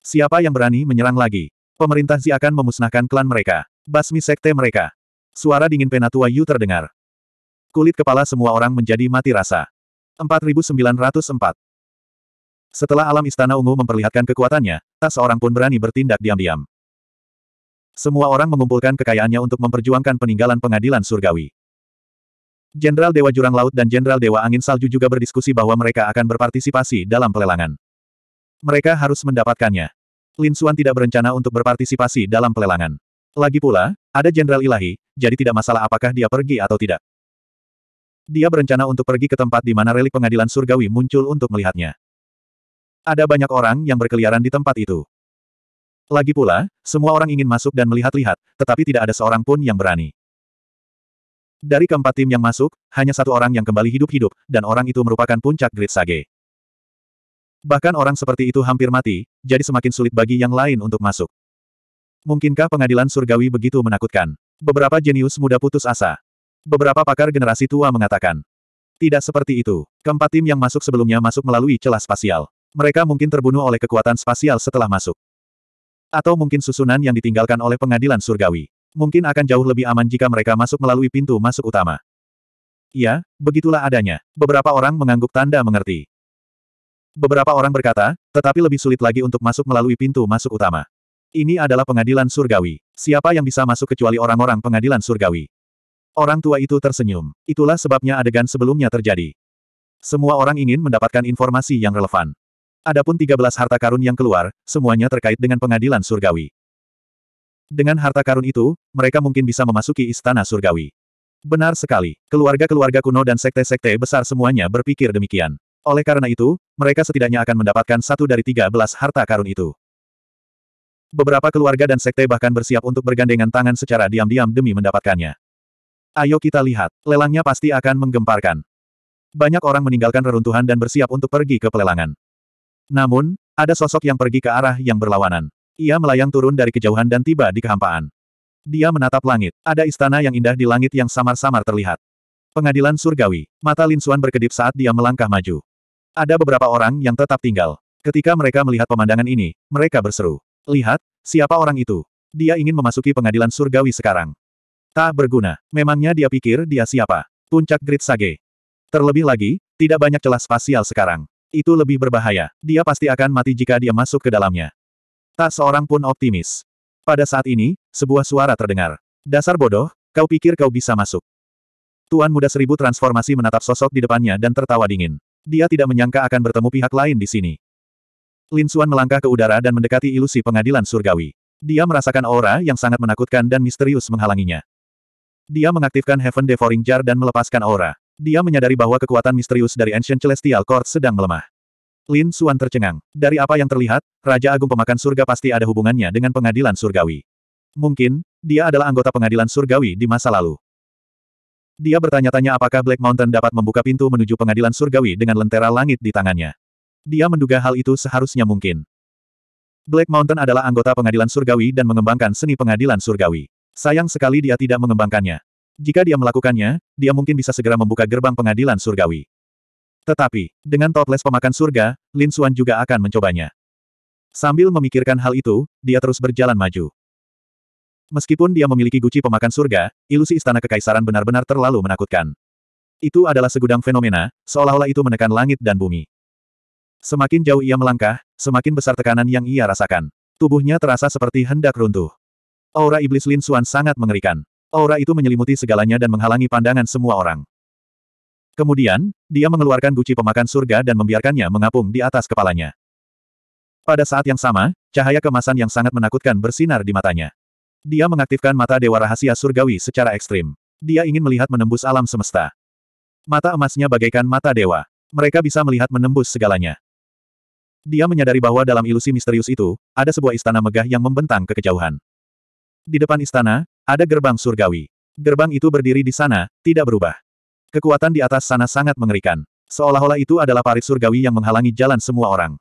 Speaker 1: Siapa yang berani menyerang lagi? Pemerintah Zi akan memusnahkan klan mereka. Basmi sekte mereka. Suara dingin penatua Yu terdengar. Kulit kepala semua orang menjadi mati rasa. 4904 Setelah alam istana ungu memperlihatkan kekuatannya, tak seorang pun berani bertindak diam-diam. Semua orang mengumpulkan kekayaannya untuk memperjuangkan peninggalan pengadilan surgawi. Jenderal Dewa Jurang Laut dan Jenderal Dewa Angin Salju juga berdiskusi bahwa mereka akan berpartisipasi dalam pelelangan. Mereka harus mendapatkannya. Lin Suan tidak berencana untuk berpartisipasi dalam pelelangan. Lagi pula, ada Jenderal Ilahi, jadi tidak masalah apakah dia pergi atau tidak. Dia berencana untuk pergi ke tempat di mana relik pengadilan surgawi muncul untuk melihatnya. Ada banyak orang yang berkeliaran di tempat itu. Lagi pula, semua orang ingin masuk dan melihat-lihat, tetapi tidak ada seorang pun yang berani. Dari keempat tim yang masuk, hanya satu orang yang kembali hidup-hidup, dan orang itu merupakan puncak Great Sage. Bahkan orang seperti itu hampir mati, jadi semakin sulit bagi yang lain untuk masuk. Mungkinkah pengadilan surgawi begitu menakutkan? Beberapa jenius muda putus asa. Beberapa pakar generasi tua mengatakan. Tidak seperti itu. Keempat tim yang masuk sebelumnya masuk melalui celah spasial. Mereka mungkin terbunuh oleh kekuatan spasial setelah masuk. Atau mungkin susunan yang ditinggalkan oleh pengadilan surgawi mungkin akan jauh lebih aman jika mereka masuk melalui pintu masuk utama. Iya, begitulah adanya. Beberapa orang mengangguk tanda mengerti. Beberapa orang berkata, tetapi lebih sulit lagi untuk masuk melalui pintu masuk utama. Ini adalah pengadilan surgawi. Siapa yang bisa masuk kecuali orang-orang pengadilan surgawi? Orang tua itu tersenyum. Itulah sebabnya adegan sebelumnya terjadi. Semua orang ingin mendapatkan informasi yang relevan. Adapun 13 harta karun yang keluar, semuanya terkait dengan pengadilan surgawi. Dengan harta karun itu, mereka mungkin bisa memasuki istana surgawi. Benar sekali, keluarga-keluarga kuno dan sekte-sekte besar semuanya berpikir demikian. Oleh karena itu, mereka setidaknya akan mendapatkan satu dari tiga belas harta karun itu. Beberapa keluarga dan sekte bahkan bersiap untuk bergandengan tangan secara diam-diam demi mendapatkannya. Ayo kita lihat, lelangnya pasti akan menggemparkan. Banyak orang meninggalkan reruntuhan dan bersiap untuk pergi ke pelelangan. Namun, ada sosok yang pergi ke arah yang berlawanan. Ia melayang turun dari kejauhan dan tiba di kehampaan. Dia menatap langit. Ada istana yang indah di langit yang samar-samar terlihat. Pengadilan surgawi. Mata Lin Suan berkedip saat dia melangkah maju. Ada beberapa orang yang tetap tinggal. Ketika mereka melihat pemandangan ini, mereka berseru. Lihat, siapa orang itu? Dia ingin memasuki pengadilan surgawi sekarang. Tak berguna. Memangnya dia pikir dia siapa? Puncak Grid Sage. Terlebih lagi, tidak banyak celah spasial sekarang. Itu lebih berbahaya. Dia pasti akan mati jika dia masuk ke dalamnya. Tak seorang pun optimis. Pada saat ini, sebuah suara terdengar. Dasar bodoh, kau pikir kau bisa masuk. Tuan muda seribu transformasi menatap sosok di depannya dan tertawa dingin. Dia tidak menyangka akan bertemu pihak lain di sini. Lin Suan melangkah ke udara dan mendekati ilusi pengadilan surgawi. Dia merasakan aura yang sangat menakutkan dan misterius menghalanginya. Dia mengaktifkan Heaven Devouring Jar dan melepaskan aura. Dia menyadari bahwa kekuatan misterius dari Ancient Celestial Court sedang melemah. Lin Suan tercengang. Dari apa yang terlihat, Raja Agung Pemakan Surga pasti ada hubungannya dengan pengadilan surgawi. Mungkin, dia adalah anggota pengadilan surgawi di masa lalu. Dia bertanya-tanya apakah Black Mountain dapat membuka pintu menuju pengadilan surgawi dengan lentera langit di tangannya. Dia menduga hal itu seharusnya mungkin. Black Mountain adalah anggota pengadilan surgawi dan mengembangkan seni pengadilan surgawi. Sayang sekali dia tidak mengembangkannya. Jika dia melakukannya, dia mungkin bisa segera membuka gerbang pengadilan surgawi. Tetapi, dengan toples pemakan surga, Lin Suan juga akan mencobanya. Sambil memikirkan hal itu, dia terus berjalan maju. Meskipun dia memiliki guci pemakan surga, ilusi istana kekaisaran benar-benar terlalu menakutkan. Itu adalah segudang fenomena, seolah-olah itu menekan langit dan bumi. Semakin jauh ia melangkah, semakin besar tekanan yang ia rasakan. Tubuhnya terasa seperti hendak runtuh. Aura iblis Lin Suan sangat mengerikan. Aura itu menyelimuti segalanya dan menghalangi pandangan semua orang. Kemudian, dia mengeluarkan guci pemakan surga dan membiarkannya mengapung di atas kepalanya. Pada saat yang sama, cahaya kemasan yang sangat menakutkan bersinar di matanya. Dia mengaktifkan mata Dewa Rahasia Surgawi secara ekstrim. Dia ingin melihat menembus alam semesta. Mata emasnya bagaikan mata dewa. Mereka bisa melihat menembus segalanya. Dia menyadari bahwa dalam ilusi misterius itu, ada sebuah istana megah yang membentang ke kejauhan. Di depan istana, ada gerbang surgawi. Gerbang itu berdiri di sana, tidak berubah. Kekuatan di atas sana sangat mengerikan. Seolah-olah itu adalah parit surgawi yang menghalangi jalan semua orang.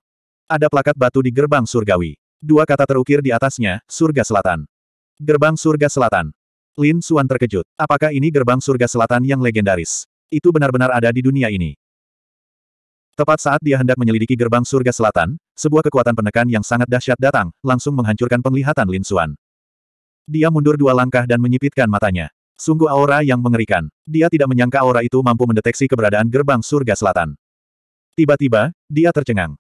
Speaker 1: Ada plakat batu di gerbang surgawi. Dua kata terukir di atasnya, surga selatan. Gerbang surga selatan. Lin Suan terkejut. Apakah ini gerbang surga selatan yang legendaris? Itu benar-benar ada di dunia ini. Tepat saat dia hendak menyelidiki gerbang surga selatan, sebuah kekuatan penekan yang sangat dahsyat datang, langsung menghancurkan penglihatan Lin Suan. Dia mundur dua langkah dan menyipitkan matanya. Sungguh aura yang mengerikan. Dia tidak menyangka aura itu mampu mendeteksi keberadaan gerbang surga selatan. Tiba-tiba, dia tercengang.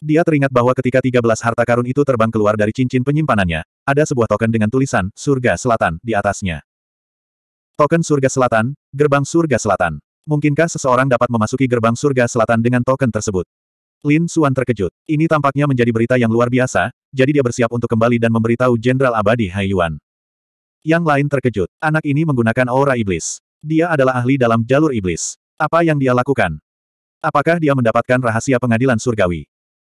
Speaker 1: Dia teringat bahwa ketika 13 harta karun itu terbang keluar dari cincin penyimpanannya, ada sebuah token dengan tulisan Surga Selatan di atasnya. Token Surga Selatan, Gerbang Surga Selatan. Mungkinkah seseorang dapat memasuki Gerbang Surga Selatan dengan token tersebut? Lin Suan terkejut. Ini tampaknya menjadi berita yang luar biasa, jadi dia bersiap untuk kembali dan memberitahu Jenderal Abadi Hai Yuan. Yang lain terkejut. Anak ini menggunakan aura iblis. Dia adalah ahli dalam jalur iblis. Apa yang dia lakukan? Apakah dia mendapatkan rahasia pengadilan surgawi?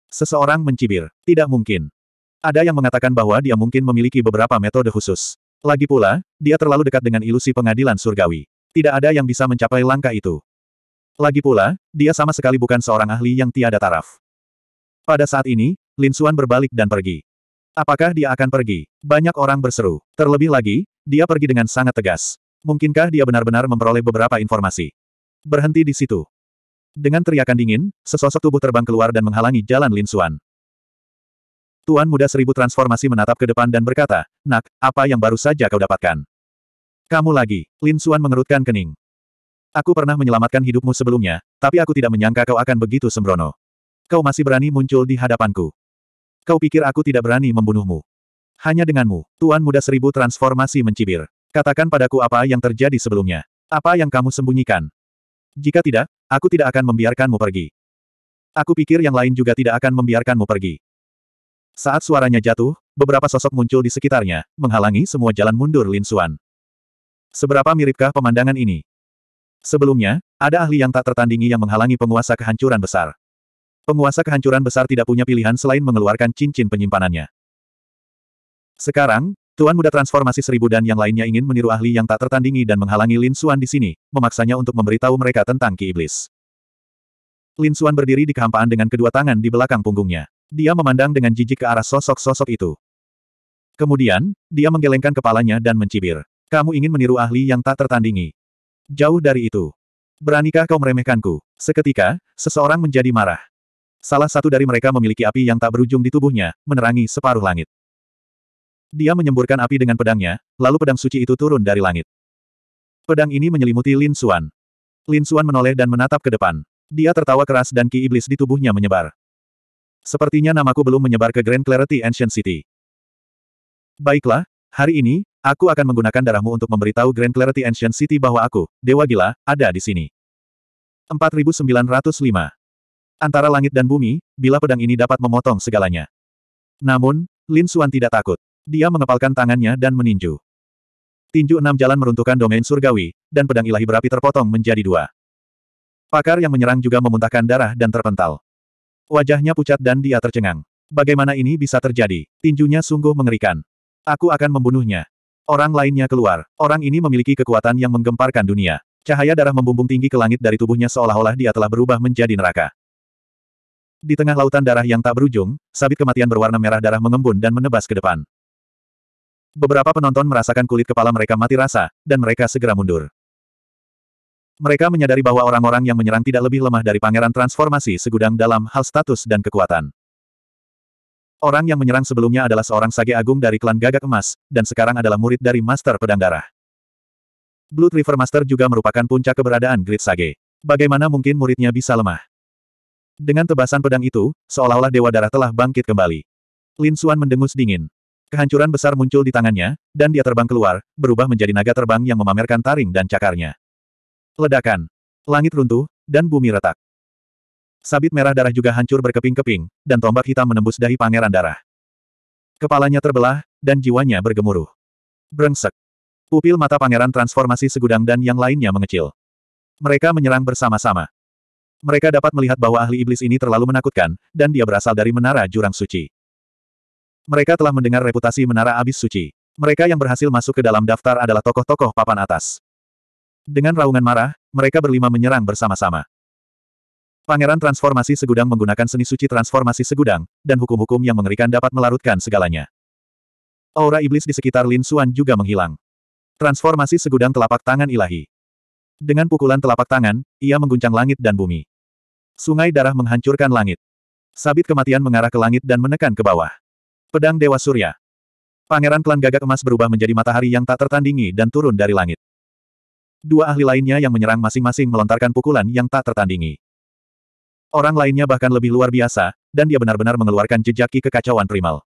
Speaker 1: Seseorang mencibir. Tidak mungkin. Ada yang mengatakan bahwa dia mungkin memiliki beberapa metode khusus. Lagi pula, dia terlalu dekat dengan ilusi pengadilan surgawi. Tidak ada yang bisa mencapai langkah itu. Lagi pula, dia sama sekali bukan seorang ahli yang tiada taraf. Pada saat ini, Lin Xuan berbalik dan pergi. Apakah dia akan pergi? Banyak orang berseru. Terlebih lagi, dia pergi dengan sangat tegas. Mungkinkah dia benar-benar memperoleh beberapa informasi? Berhenti di situ. Dengan teriakan dingin, sesosok tubuh terbang keluar dan menghalangi jalan Lin Xuan. Tuan muda seribu transformasi menatap ke depan dan berkata, Nak, apa yang baru saja kau dapatkan? Kamu lagi, Lin Xuan mengerutkan kening. Aku pernah menyelamatkan hidupmu sebelumnya, tapi aku tidak menyangka kau akan begitu sembrono. Kau masih berani muncul di hadapanku. Kau pikir aku tidak berani membunuhmu? Hanya denganmu, Tuan Muda Seribu Transformasi mencibir. Katakan padaku apa yang terjadi sebelumnya. Apa yang kamu sembunyikan? Jika tidak, aku tidak akan membiarkanmu pergi. Aku pikir yang lain juga tidak akan membiarkanmu pergi. Saat suaranya jatuh, beberapa sosok muncul di sekitarnya, menghalangi semua jalan mundur Lin Xuan. Seberapa miripkah pemandangan ini? Sebelumnya, ada ahli yang tak tertandingi yang menghalangi penguasa kehancuran besar. Penguasa kehancuran besar tidak punya pilihan selain mengeluarkan cincin penyimpanannya. Sekarang, Tuan Muda Transformasi Seribu dan yang lainnya ingin meniru ahli yang tak tertandingi dan menghalangi Lin Xuan di sini, memaksanya untuk memberitahu mereka tentang Ki Iblis. Lin Xuan berdiri di kehampaan dengan kedua tangan di belakang punggungnya. Dia memandang dengan jijik ke arah sosok-sosok itu. Kemudian, dia menggelengkan kepalanya dan mencibir. Kamu ingin meniru ahli yang tak tertandingi. Jauh dari itu. Beranikah kau meremehkanku? Seketika, seseorang menjadi marah. Salah satu dari mereka memiliki api yang tak berujung di tubuhnya, menerangi separuh langit. Dia menyemburkan api dengan pedangnya, lalu pedang suci itu turun dari langit. Pedang ini menyelimuti Lin Suan. Lin Suan menoleh dan menatap ke depan. Dia tertawa keras dan ki iblis di tubuhnya menyebar. Sepertinya namaku belum menyebar ke Grand Clarity Ancient City. Baiklah, hari ini, Aku akan menggunakan darahmu untuk memberitahu Grand Clarity Ancient City bahwa aku, Dewa Gila, ada di sini. 4905 antara langit dan bumi, bila pedang ini dapat memotong segalanya. Namun, Lin Xuan tidak takut. Dia mengepalkan tangannya dan meninju. Tinju enam jalan meruntuhkan domain surgawi, dan pedang ilahi berapi terpotong menjadi dua. Pakar yang menyerang juga memuntahkan darah dan terpental. Wajahnya pucat dan dia tercengang. Bagaimana ini bisa terjadi? Tinjunya sungguh mengerikan. Aku akan membunuhnya. Orang lainnya keluar. Orang ini memiliki kekuatan yang menggemparkan dunia. Cahaya darah membumbung tinggi ke langit dari tubuhnya seolah-olah dia telah berubah menjadi neraka. Di tengah lautan darah yang tak berujung, sabit kematian berwarna merah darah mengembun dan menebas ke depan. Beberapa penonton merasakan kulit kepala mereka mati rasa, dan mereka segera mundur. Mereka menyadari bahwa orang-orang yang menyerang tidak lebih lemah dari pangeran transformasi segudang dalam hal status dan kekuatan. Orang yang menyerang sebelumnya adalah seorang sage agung dari klan gagak emas, dan sekarang adalah murid dari Master Pedang Darah. Blood River Master juga merupakan puncak keberadaan Great Sage. Bagaimana mungkin muridnya bisa lemah? Dengan tebasan pedang itu, seolah-olah Dewa Darah telah bangkit kembali. Lin Xuan mendengus dingin. Kehancuran besar muncul di tangannya, dan dia terbang keluar, berubah menjadi naga terbang yang memamerkan taring dan cakarnya. Ledakan. Langit runtuh, dan bumi retak. Sabit merah darah juga hancur berkeping-keping, dan tombak hitam menembus dahi pangeran darah. Kepalanya terbelah, dan jiwanya bergemuruh. Brengsek. Pupil mata pangeran transformasi segudang dan yang lainnya mengecil. Mereka menyerang bersama-sama. Mereka dapat melihat bahwa ahli iblis ini terlalu menakutkan, dan dia berasal dari menara jurang suci. Mereka telah mendengar reputasi menara abis suci. Mereka yang berhasil masuk ke dalam daftar adalah tokoh-tokoh papan atas. Dengan raungan marah, mereka berlima menyerang bersama-sama. Pangeran transformasi segudang menggunakan seni suci transformasi segudang, dan hukum-hukum yang mengerikan dapat melarutkan segalanya. Aura iblis di sekitar Lin Xuan juga menghilang. Transformasi segudang telapak tangan ilahi. Dengan pukulan telapak tangan, ia mengguncang langit dan bumi. Sungai darah menghancurkan langit. Sabit kematian mengarah ke langit dan menekan ke bawah. Pedang Dewa Surya. Pangeran klan gagak emas berubah menjadi matahari yang tak tertandingi dan turun dari langit. Dua ahli lainnya yang menyerang masing-masing melontarkan pukulan yang tak tertandingi. Orang lainnya bahkan lebih luar biasa, dan dia benar-benar mengeluarkan jejaki kekacauan primal.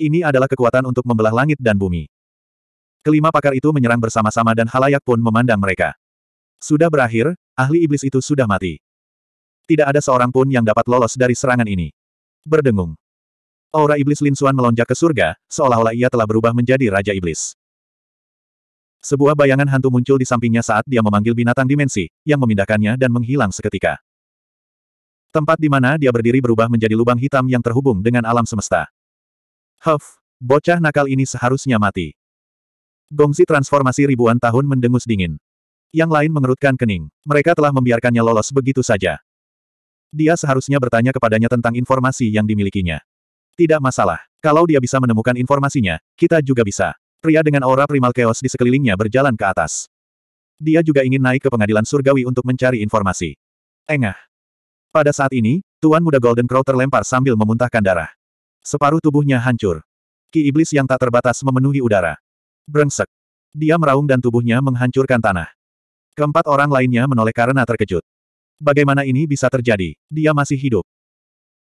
Speaker 1: Ini adalah kekuatan untuk membelah langit dan bumi. Kelima pakar itu menyerang bersama-sama dan halayak pun memandang mereka. Sudah berakhir, ahli iblis itu sudah mati tidak ada seorang pun yang dapat lolos dari serangan ini. Berdengung. Aura iblis Lin Xuan melonjak ke surga, seolah-olah ia telah berubah menjadi Raja Iblis. Sebuah bayangan hantu muncul di sampingnya saat dia memanggil binatang dimensi, yang memindahkannya dan menghilang seketika. Tempat di mana dia berdiri berubah menjadi lubang hitam yang terhubung dengan alam semesta. Huff, bocah nakal ini seharusnya mati. Gongsi transformasi ribuan tahun mendengus dingin. Yang lain mengerutkan kening. Mereka telah membiarkannya lolos begitu saja. Dia seharusnya bertanya kepadanya tentang informasi yang dimilikinya. Tidak masalah. Kalau dia bisa menemukan informasinya, kita juga bisa. Pria dengan aura primal chaos di sekelilingnya berjalan ke atas. Dia juga ingin naik ke pengadilan surgawi untuk mencari informasi. Engah. Pada saat ini, Tuan Muda Golden Crow terlempar sambil memuntahkan darah. Separuh tubuhnya hancur. Ki iblis yang tak terbatas memenuhi udara. Brengsek. Dia meraung dan tubuhnya menghancurkan tanah. Keempat orang lainnya menoleh karena terkejut. Bagaimana ini bisa terjadi? Dia masih hidup.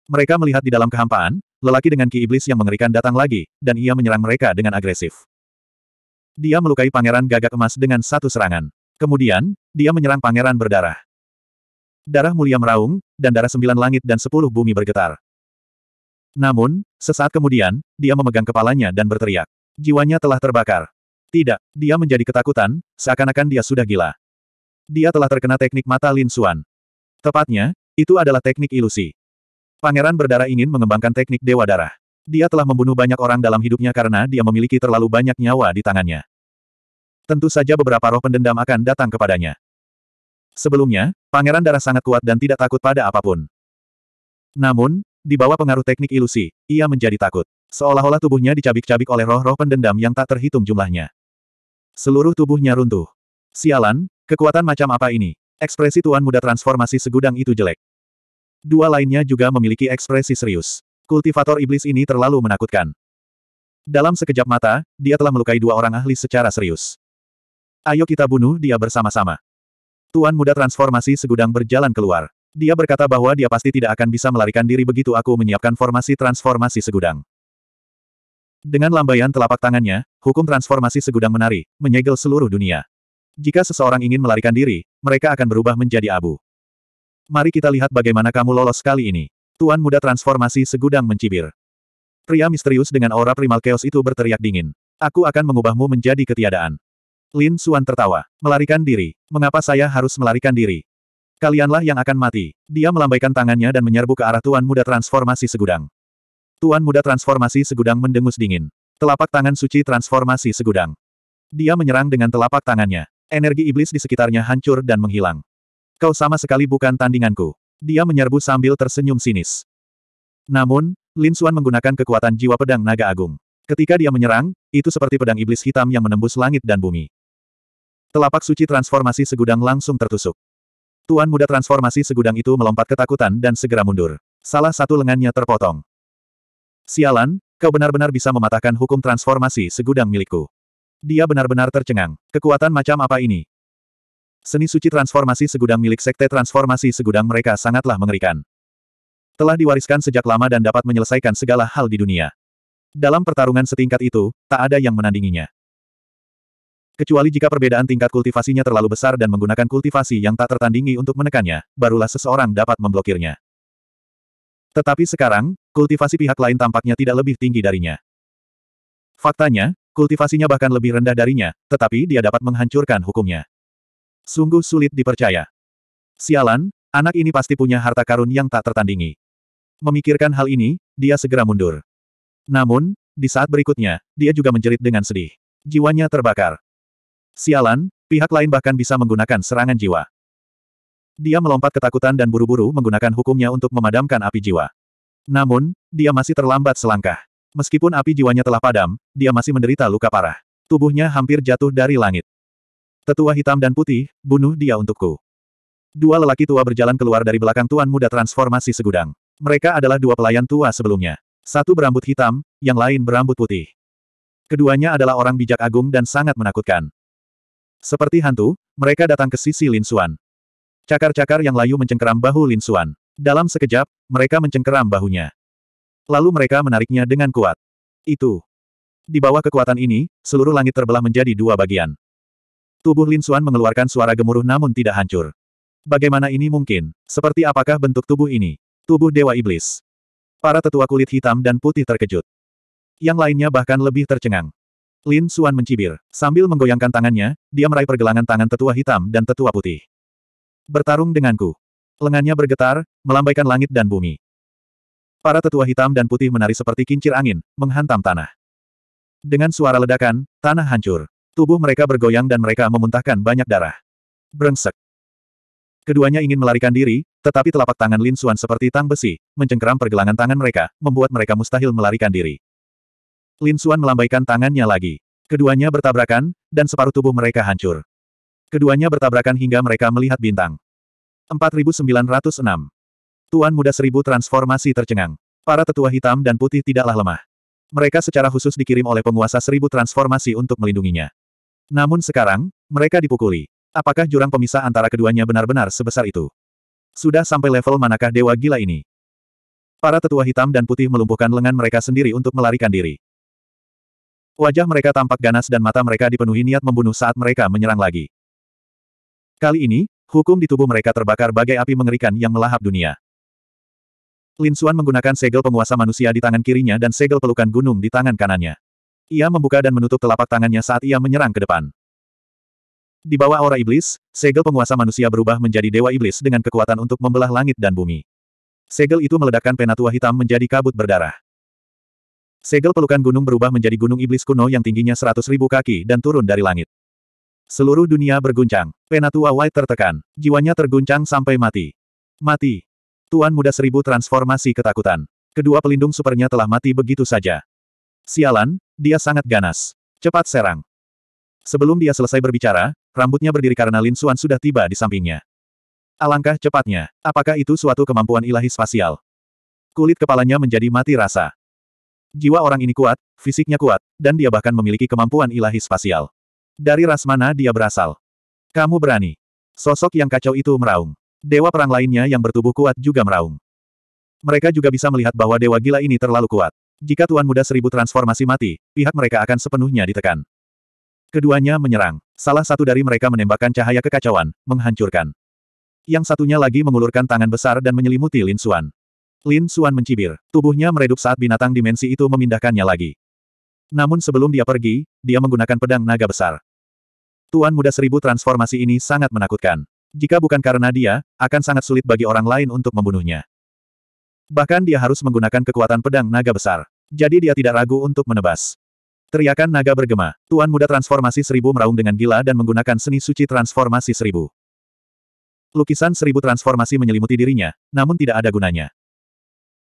Speaker 1: Mereka melihat di dalam kehampaan, lelaki dengan ki iblis yang mengerikan datang lagi, dan ia menyerang mereka dengan agresif. Dia melukai pangeran gagak emas dengan satu serangan. Kemudian, dia menyerang pangeran berdarah. Darah mulia meraung, dan darah sembilan langit dan sepuluh bumi bergetar. Namun, sesaat kemudian, dia memegang kepalanya dan berteriak. Jiwanya telah terbakar. Tidak, dia menjadi ketakutan, seakan-akan dia sudah gila. Dia telah terkena teknik mata Lin Suan. Tepatnya, itu adalah teknik ilusi. Pangeran berdarah ingin mengembangkan teknik Dewa Darah. Dia telah membunuh banyak orang dalam hidupnya karena dia memiliki terlalu banyak nyawa di tangannya. Tentu saja beberapa roh pendendam akan datang kepadanya. Sebelumnya, Pangeran Darah sangat kuat dan tidak takut pada apapun. Namun, di bawah pengaruh teknik ilusi, ia menjadi takut. Seolah-olah tubuhnya dicabik-cabik oleh roh-roh pendendam yang tak terhitung jumlahnya. Seluruh tubuhnya runtuh. Sialan, kekuatan macam apa ini? Ekspresi tuan muda transformasi segudang itu jelek. Dua lainnya juga memiliki ekspresi serius. Kultivator iblis ini terlalu menakutkan. Dalam sekejap mata, dia telah melukai dua orang ahli secara serius. Ayo kita bunuh dia bersama-sama. Tuan muda transformasi segudang berjalan keluar. Dia berkata bahwa dia pasti tidak akan bisa melarikan diri begitu aku menyiapkan formasi transformasi segudang. Dengan lambaian telapak tangannya, hukum transformasi segudang menari, menyegel seluruh dunia. Jika seseorang ingin melarikan diri, mereka akan berubah menjadi abu. Mari kita lihat bagaimana kamu lolos kali ini. Tuan muda transformasi segudang mencibir. Pria misterius dengan aura primal chaos itu berteriak dingin. Aku akan mengubahmu menjadi ketiadaan. Lin Suan tertawa. Melarikan diri. Mengapa saya harus melarikan diri? Kalianlah yang akan mati. Dia melambaikan tangannya dan menyerbu ke arah Tuan Muda Transformasi Segudang. Tuan Muda Transformasi Segudang mendengus dingin. Telapak tangan suci Transformasi Segudang. Dia menyerang dengan telapak tangannya. Energi iblis di sekitarnya hancur dan menghilang. Kau sama sekali bukan tandinganku. Dia menyerbu sambil tersenyum sinis. Namun, Lin Xuan menggunakan kekuatan jiwa pedang naga agung. Ketika dia menyerang, itu seperti pedang iblis hitam yang menembus langit dan bumi. Telapak suci transformasi segudang langsung tertusuk. Tuan muda transformasi segudang itu melompat ketakutan dan segera mundur. Salah satu lengannya terpotong. Sialan, kau benar-benar bisa mematahkan hukum transformasi segudang milikku. Dia benar-benar tercengang. Kekuatan macam apa ini? Seni suci transformasi segudang milik sekte transformasi segudang mereka sangatlah mengerikan. Telah diwariskan sejak lama dan dapat menyelesaikan segala hal di dunia. Dalam pertarungan setingkat itu, tak ada yang menandinginya. Kecuali jika perbedaan tingkat kultivasinya terlalu besar dan menggunakan kultivasi yang tak tertandingi untuk menekannya, barulah seseorang dapat memblokirnya. Tetapi sekarang, kultivasi pihak lain tampaknya tidak lebih tinggi darinya. Faktanya, Kultivasinya bahkan lebih rendah darinya, tetapi dia dapat menghancurkan hukumnya. Sungguh sulit dipercaya. Sialan, anak ini pasti punya harta karun yang tak tertandingi. Memikirkan hal ini, dia segera mundur. Namun, di saat berikutnya, dia juga menjerit dengan sedih. Jiwanya terbakar. Sialan, pihak lain bahkan bisa menggunakan serangan jiwa. Dia melompat ketakutan dan buru-buru menggunakan hukumnya untuk memadamkan api jiwa. Namun, dia masih terlambat selangkah. Meskipun api jiwanya telah padam, dia masih menderita luka parah. Tubuhnya hampir jatuh dari langit. Tetua hitam dan putih, bunuh dia untukku. Dua lelaki tua berjalan keluar dari belakang tuan muda transformasi segudang. Mereka adalah dua pelayan tua sebelumnya. Satu berambut hitam, yang lain berambut putih. Keduanya adalah orang bijak agung dan sangat menakutkan. Seperti hantu, mereka datang ke sisi Lin Suan. Cakar-cakar yang layu mencengkeram bahu Lin Suan. Dalam sekejap, mereka mencengkeram bahunya. Lalu mereka menariknya dengan kuat. Itu. Di bawah kekuatan ini, seluruh langit terbelah menjadi dua bagian. Tubuh Lin Xuan mengeluarkan suara gemuruh namun tidak hancur. Bagaimana ini mungkin? Seperti apakah bentuk tubuh ini? Tubuh Dewa Iblis. Para tetua kulit hitam dan putih terkejut. Yang lainnya bahkan lebih tercengang. Lin Xuan mencibir. Sambil menggoyangkan tangannya, dia meraih pergelangan tangan tetua hitam dan tetua putih. Bertarung denganku. Lengannya bergetar, melambaikan langit dan bumi. Para tetua hitam dan putih menari seperti kincir angin, menghantam tanah. Dengan suara ledakan, tanah hancur. Tubuh mereka bergoyang dan mereka memuntahkan banyak darah. Brengsek. Keduanya ingin melarikan diri, tetapi telapak tangan Lin Xuan seperti tang besi, mencengkeram pergelangan tangan mereka, membuat mereka mustahil melarikan diri. Lin Xuan melambaikan tangannya lagi. Keduanya bertabrakan, dan separuh tubuh mereka hancur. Keduanya bertabrakan hingga mereka melihat bintang. 4906 Tuan muda seribu transformasi tercengang. Para tetua hitam dan putih tidaklah lemah. Mereka secara khusus dikirim oleh penguasa seribu transformasi untuk melindunginya. Namun sekarang, mereka dipukuli. Apakah jurang pemisah antara keduanya benar-benar sebesar itu? Sudah sampai level manakah dewa gila ini? Para tetua hitam dan putih melumpuhkan lengan mereka sendiri untuk melarikan diri. Wajah mereka tampak ganas dan mata mereka dipenuhi niat membunuh saat mereka menyerang lagi. Kali ini, hukum di tubuh mereka terbakar bagai api mengerikan yang melahap dunia. Lin Xuan menggunakan segel penguasa manusia di tangan kirinya dan segel pelukan gunung di tangan kanannya. Ia membuka dan menutup telapak tangannya saat ia menyerang ke depan. Di bawah aura iblis, segel penguasa manusia berubah menjadi dewa iblis dengan kekuatan untuk membelah langit dan bumi. Segel itu meledakkan penatua hitam menjadi kabut berdarah. Segel pelukan gunung berubah menjadi gunung iblis kuno yang tingginya seratus ribu kaki dan turun dari langit. Seluruh dunia berguncang. Penatua White tertekan. Jiwanya terguncang sampai mati. Mati. Tuan muda seribu transformasi ketakutan. Kedua pelindung supernya telah mati begitu saja. Sialan, dia sangat ganas. Cepat serang. Sebelum dia selesai berbicara, rambutnya berdiri karena Lin Suan sudah tiba di sampingnya. Alangkah cepatnya, apakah itu suatu kemampuan ilahi spasial? Kulit kepalanya menjadi mati rasa. Jiwa orang ini kuat, fisiknya kuat, dan dia bahkan memiliki kemampuan ilahi spasial. Dari ras mana dia berasal? Kamu berani. Sosok yang kacau itu meraung. Dewa perang lainnya yang bertubuh kuat juga meraung. Mereka juga bisa melihat bahwa dewa gila ini terlalu kuat. Jika Tuan Muda Seribu transformasi mati, pihak mereka akan sepenuhnya ditekan. Keduanya menyerang. Salah satu dari mereka menembakkan cahaya kekacauan, menghancurkan. Yang satunya lagi mengulurkan tangan besar dan menyelimuti Lin Suan. Lin Suan mencibir. Tubuhnya meredup saat binatang dimensi itu memindahkannya lagi. Namun sebelum dia pergi, dia menggunakan pedang naga besar. Tuan muda seribu transformasi ini sangat menakutkan. Jika bukan karena dia, akan sangat sulit bagi orang lain untuk membunuhnya. Bahkan dia harus menggunakan kekuatan pedang naga besar. Jadi dia tidak ragu untuk menebas. Teriakan naga bergema. Tuan muda transformasi seribu meraung dengan gila dan menggunakan seni suci transformasi seribu. Lukisan seribu transformasi menyelimuti dirinya, namun tidak ada gunanya.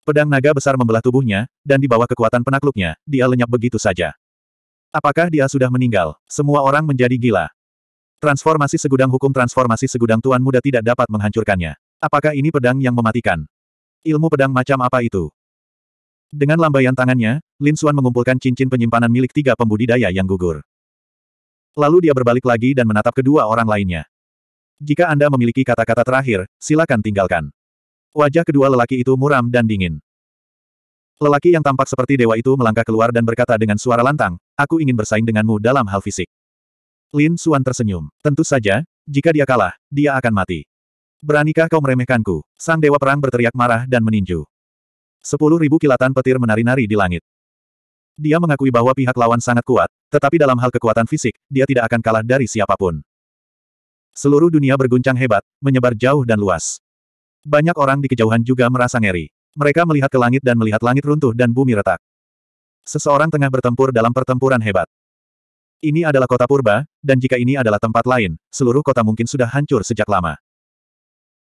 Speaker 1: Pedang naga besar membelah tubuhnya, dan di bawah kekuatan penakluknya, dia lenyap begitu saja. Apakah dia sudah meninggal? Semua orang menjadi gila. Transformasi segudang hukum transformasi segudang Tuan Muda tidak dapat menghancurkannya. Apakah ini pedang yang mematikan? Ilmu pedang macam apa itu? Dengan lambaian tangannya, Lin Xuan mengumpulkan cincin penyimpanan milik tiga pembudidaya yang gugur. Lalu dia berbalik lagi dan menatap kedua orang lainnya. Jika Anda memiliki kata-kata terakhir, silakan tinggalkan. Wajah kedua lelaki itu muram dan dingin. Lelaki yang tampak seperti dewa itu melangkah keluar dan berkata dengan suara lantang, Aku ingin bersaing denganmu dalam hal fisik. Lin Suan tersenyum. Tentu saja, jika dia kalah, dia akan mati. Beranikah kau meremehkanku? Sang Dewa Perang berteriak marah dan meninju. Sepuluh ribu kilatan petir menari-nari di langit. Dia mengakui bahwa pihak lawan sangat kuat, tetapi dalam hal kekuatan fisik, dia tidak akan kalah dari siapapun. Seluruh dunia berguncang hebat, menyebar jauh dan luas. Banyak orang di kejauhan juga merasa ngeri. Mereka melihat ke langit dan melihat langit runtuh dan bumi retak. Seseorang tengah bertempur dalam pertempuran hebat. Ini adalah kota purba, dan jika ini adalah tempat lain, seluruh kota mungkin sudah hancur sejak lama.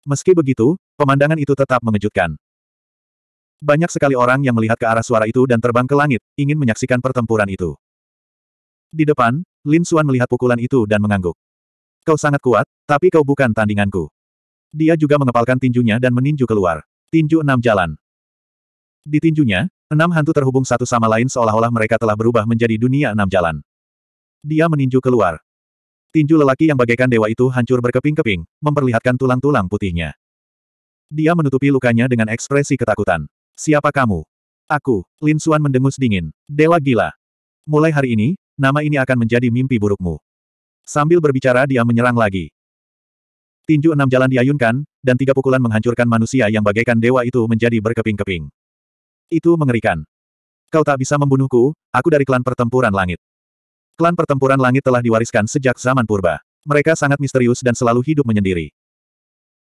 Speaker 1: Meski begitu, pemandangan itu tetap mengejutkan. Banyak sekali orang yang melihat ke arah suara itu dan terbang ke langit, ingin menyaksikan pertempuran itu. Di depan, Lin Xuan melihat pukulan itu dan mengangguk. Kau sangat kuat, tapi kau bukan tandinganku. Dia juga mengepalkan tinjunya dan meninju keluar. Tinju enam jalan. Di tinjunya, enam hantu terhubung satu sama lain seolah-olah mereka telah berubah menjadi dunia enam jalan. Dia meninju keluar. Tinju lelaki yang bagaikan dewa itu hancur berkeping-keping, memperlihatkan tulang-tulang putihnya. Dia menutupi lukanya dengan ekspresi ketakutan. Siapa kamu? Aku, Lin Suan, mendengus dingin. Dewa gila. Mulai hari ini, nama ini akan menjadi mimpi burukmu. Sambil berbicara dia menyerang lagi. Tinju enam jalan diayunkan, dan tiga pukulan menghancurkan manusia yang bagaikan dewa itu menjadi berkeping-keping. Itu mengerikan. Kau tak bisa membunuhku, aku dari klan pertempuran langit. Klan pertempuran langit telah diwariskan sejak zaman purba. Mereka sangat misterius dan selalu hidup menyendiri.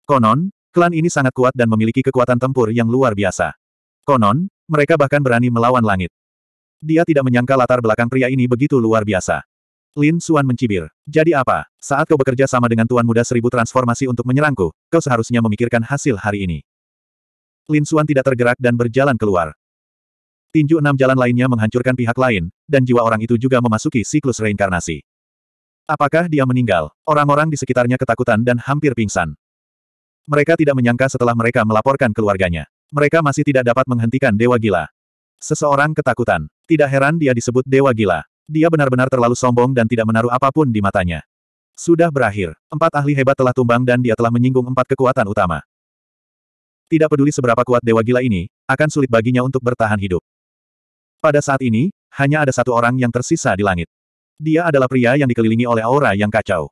Speaker 1: Konon, klan ini sangat kuat dan memiliki kekuatan tempur yang luar biasa. Konon, mereka bahkan berani melawan langit. Dia tidak menyangka latar belakang pria ini begitu luar biasa. Lin Suan mencibir. Jadi apa, saat kau bekerja sama dengan Tuan Muda Seribu Transformasi untuk menyerangku, kau seharusnya memikirkan hasil hari ini. Lin Suan tidak tergerak dan berjalan keluar tinju enam jalan lainnya menghancurkan pihak lain, dan jiwa orang itu juga memasuki siklus reinkarnasi. Apakah dia meninggal? Orang-orang di sekitarnya ketakutan dan hampir pingsan. Mereka tidak menyangka setelah mereka melaporkan keluarganya. Mereka masih tidak dapat menghentikan Dewa Gila. Seseorang ketakutan. Tidak heran dia disebut Dewa Gila. Dia benar-benar terlalu sombong dan tidak menaruh apapun di matanya. Sudah berakhir. Empat ahli hebat telah tumbang dan dia telah menyinggung empat kekuatan utama. Tidak peduli seberapa kuat Dewa Gila ini, akan sulit baginya untuk bertahan hidup. Pada saat ini, hanya ada satu orang yang tersisa di langit. Dia adalah pria yang dikelilingi oleh aura yang kacau.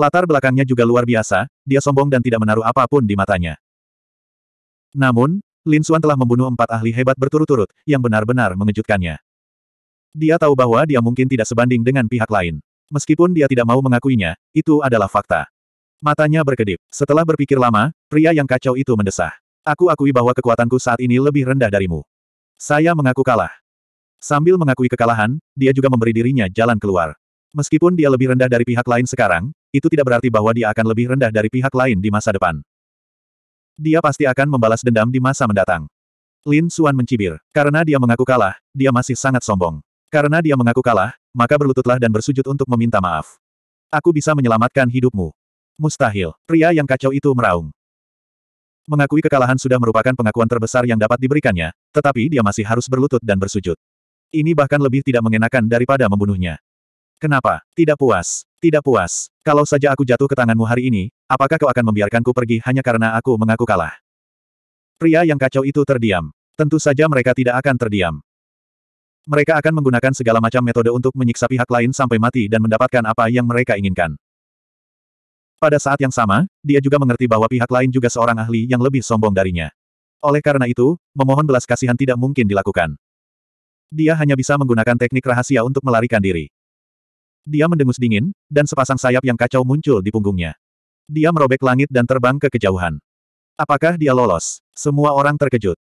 Speaker 1: Latar belakangnya juga luar biasa, dia sombong dan tidak menaruh apapun di matanya. Namun, Lin Xuan telah membunuh empat ahli hebat berturut-turut, yang benar-benar mengejutkannya. Dia tahu bahwa dia mungkin tidak sebanding dengan pihak lain. Meskipun dia tidak mau mengakuinya, itu adalah fakta. Matanya berkedip. Setelah berpikir lama, pria yang kacau itu mendesah. Aku akui bahwa kekuatanku saat ini lebih rendah darimu. Saya mengaku kalah. Sambil mengakui kekalahan, dia juga memberi dirinya jalan keluar. Meskipun dia lebih rendah dari pihak lain sekarang, itu tidak berarti bahwa dia akan lebih rendah dari pihak lain di masa depan. Dia pasti akan membalas dendam di masa mendatang. Lin Suan mencibir. Karena dia mengaku kalah, dia masih sangat sombong. Karena dia mengaku kalah, maka berlututlah dan bersujud untuk meminta maaf. Aku bisa menyelamatkan hidupmu. Mustahil. Pria yang kacau itu meraung. Mengakui kekalahan sudah merupakan pengakuan terbesar yang dapat diberikannya, tetapi dia masih harus berlutut dan bersujud. Ini bahkan lebih tidak mengenakan daripada membunuhnya. Kenapa? Tidak puas. Tidak puas. Kalau saja aku jatuh ke tanganmu hari ini, apakah kau akan membiarkanku pergi hanya karena aku mengaku kalah? Pria yang kacau itu terdiam. Tentu saja mereka tidak akan terdiam. Mereka akan menggunakan segala macam metode untuk menyiksa pihak lain sampai mati dan mendapatkan apa yang mereka inginkan. Pada saat yang sama, dia juga mengerti bahwa pihak lain juga seorang ahli yang lebih sombong darinya. Oleh karena itu, memohon belas kasihan tidak mungkin dilakukan. Dia hanya bisa menggunakan teknik rahasia untuk melarikan diri. Dia mendengus dingin, dan sepasang sayap yang kacau muncul di punggungnya. Dia merobek langit dan terbang ke kejauhan. Apakah dia lolos? Semua orang terkejut.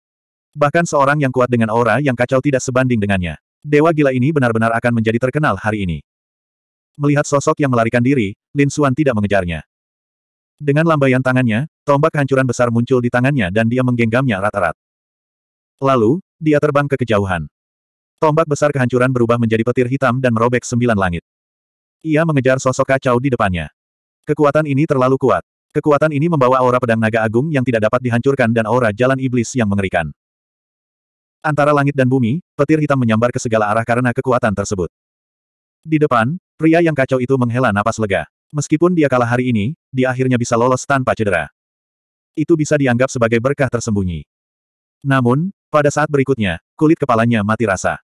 Speaker 1: Bahkan seorang yang kuat dengan aura yang kacau tidak sebanding dengannya. Dewa gila ini benar-benar akan menjadi terkenal hari ini. Melihat sosok yang melarikan diri, Lin Xuan tidak mengejarnya. Dengan lambaian tangannya, tombak kehancuran besar muncul di tangannya dan dia menggenggamnya rata-rat. Lalu, dia terbang ke kejauhan. Tombak besar kehancuran berubah menjadi petir hitam dan merobek sembilan langit. Ia mengejar sosok kacau di depannya. Kekuatan ini terlalu kuat. Kekuatan ini membawa aura pedang naga agung yang tidak dapat dihancurkan dan aura jalan iblis yang mengerikan. Antara langit dan bumi, petir hitam menyambar ke segala arah karena kekuatan tersebut. Di depan, pria yang kacau itu menghela napas lega. Meskipun dia kalah hari ini, dia akhirnya bisa lolos tanpa cedera. Itu bisa dianggap sebagai berkah tersembunyi. Namun, pada saat berikutnya, kulit kepalanya mati rasa.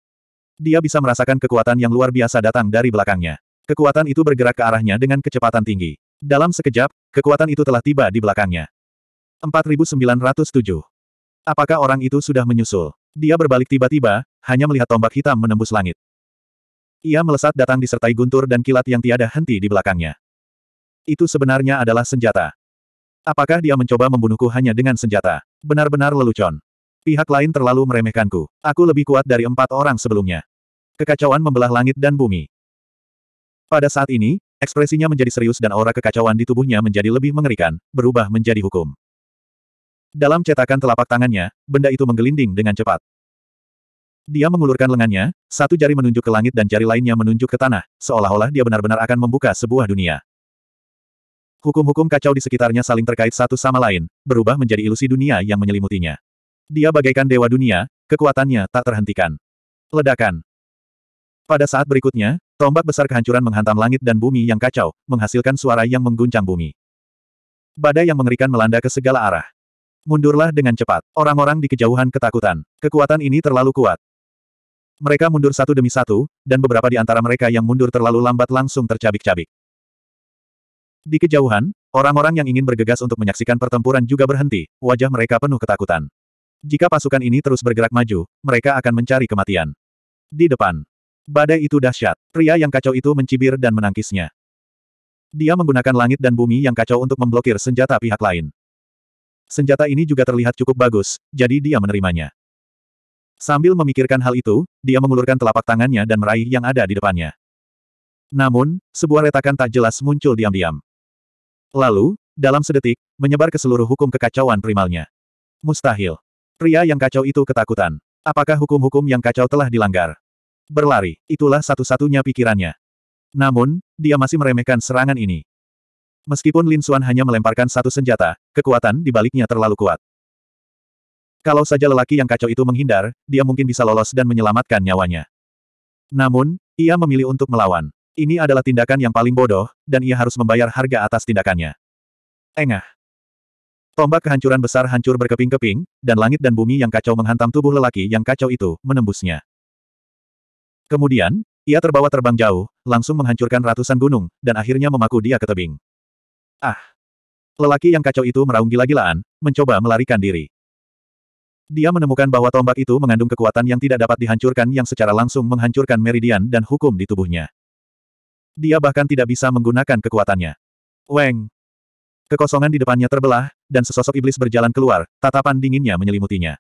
Speaker 1: Dia bisa merasakan kekuatan yang luar biasa datang dari belakangnya. Kekuatan itu bergerak ke arahnya dengan kecepatan tinggi. Dalam sekejap, kekuatan itu telah tiba di belakangnya. 4907. Apakah orang itu sudah menyusul? Dia berbalik tiba-tiba, hanya melihat tombak hitam menembus langit. Ia melesat datang disertai guntur dan kilat yang tiada henti di belakangnya. Itu sebenarnya adalah senjata. Apakah dia mencoba membunuhku hanya dengan senjata? Benar-benar lelucon. Pihak lain terlalu meremehkanku. Aku lebih kuat dari empat orang sebelumnya. Kekacauan membelah langit dan bumi. Pada saat ini, ekspresinya menjadi serius dan aura kekacauan di tubuhnya menjadi lebih mengerikan, berubah menjadi hukum. Dalam cetakan telapak tangannya, benda itu menggelinding dengan cepat. Dia mengulurkan lengannya, satu jari menunjuk ke langit dan jari lainnya menunjuk ke tanah, seolah-olah dia benar-benar akan membuka sebuah dunia. Hukum-hukum kacau di sekitarnya saling terkait satu sama lain, berubah menjadi ilusi dunia yang menyelimutinya. Dia bagaikan dewa dunia, kekuatannya tak terhentikan. Ledakan. Pada saat berikutnya, tombak besar kehancuran menghantam langit dan bumi yang kacau, menghasilkan suara yang mengguncang bumi. Badai yang mengerikan melanda ke segala arah. Mundurlah dengan cepat. Orang-orang di kejauhan ketakutan. Kekuatan ini terlalu kuat. Mereka mundur satu demi satu, dan beberapa di antara mereka yang mundur terlalu lambat langsung tercabik-cabik. Di kejauhan, orang-orang yang ingin bergegas untuk menyaksikan pertempuran juga berhenti, wajah mereka penuh ketakutan. Jika pasukan ini terus bergerak maju, mereka akan mencari kematian. Di depan. Badai itu dahsyat. Pria yang kacau itu mencibir dan menangkisnya. Dia menggunakan langit dan bumi yang kacau untuk memblokir senjata pihak lain. Senjata ini juga terlihat cukup bagus, jadi dia menerimanya. Sambil memikirkan hal itu, dia mengulurkan telapak tangannya dan meraih yang ada di depannya. Namun, sebuah retakan tak jelas muncul diam-diam. Lalu, dalam sedetik, menyebar ke seluruh hukum kekacauan primalnya. Mustahil. Pria yang kacau itu ketakutan. Apakah hukum-hukum yang kacau telah dilanggar? Berlari, itulah satu-satunya pikirannya. Namun, dia masih meremehkan serangan ini. Meskipun Lin Suan hanya melemparkan satu senjata, kekuatan di baliknya terlalu kuat. Kalau saja lelaki yang kacau itu menghindar, dia mungkin bisa lolos dan menyelamatkan nyawanya. Namun, ia memilih untuk melawan. Ini adalah tindakan yang paling bodoh, dan ia harus membayar harga atas tindakannya. Engah. Tombak kehancuran besar hancur berkeping-keping, dan langit dan bumi yang kacau menghantam tubuh lelaki yang kacau itu, menembusnya. Kemudian, ia terbawa terbang jauh, langsung menghancurkan ratusan gunung, dan akhirnya memaku dia ke tebing. Ah! Lelaki yang kacau itu meraung gila-gilaan, mencoba melarikan diri. Dia menemukan bahwa tombak itu mengandung kekuatan yang tidak dapat dihancurkan yang secara langsung menghancurkan meridian dan hukum di tubuhnya dia bahkan tidak bisa menggunakan kekuatannya. Weng! Kekosongan di depannya terbelah, dan sesosok iblis berjalan keluar, tatapan dinginnya menyelimutinya.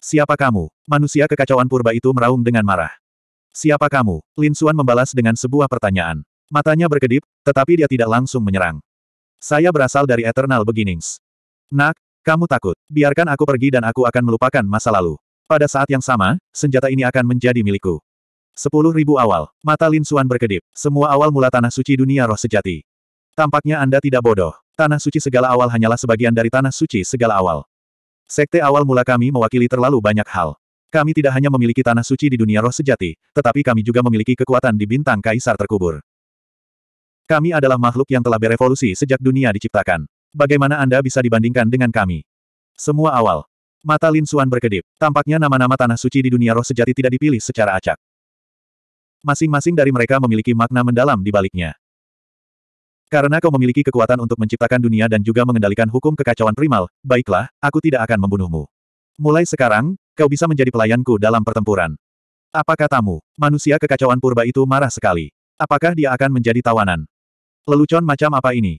Speaker 1: Siapa kamu? Manusia kekacauan purba itu meraung dengan marah. Siapa kamu? Lin Suan membalas dengan sebuah pertanyaan. Matanya berkedip, tetapi dia tidak langsung menyerang. Saya berasal dari Eternal Beginnings. Nak, kamu takut. Biarkan aku pergi dan aku akan melupakan masa lalu. Pada saat yang sama, senjata ini akan menjadi milikku. Sepuluh ribu awal. Mata Lin Xuan berkedip. Semua awal mula tanah suci dunia roh sejati. Tampaknya Anda tidak bodoh. Tanah suci segala awal hanyalah sebagian dari tanah suci segala awal. Sekte awal mula kami mewakili terlalu banyak hal. Kami tidak hanya memiliki tanah suci di dunia roh sejati, tetapi kami juga memiliki kekuatan di bintang kaisar terkubur. Kami adalah makhluk yang telah berevolusi sejak dunia diciptakan. Bagaimana Anda bisa dibandingkan dengan kami? Semua awal. Mata Lin Xuan berkedip. Tampaknya nama-nama tanah suci di dunia roh sejati tidak dipilih secara acak. Masing-masing dari mereka memiliki makna mendalam di baliknya. Karena kau memiliki kekuatan untuk menciptakan dunia dan juga mengendalikan hukum kekacauan primal, baiklah, aku tidak akan membunuhmu. Mulai sekarang, kau bisa menjadi pelayanku dalam pertempuran. Apa katamu, manusia kekacauan purba itu marah sekali. Apakah dia akan menjadi tawanan? Lelucon macam apa ini?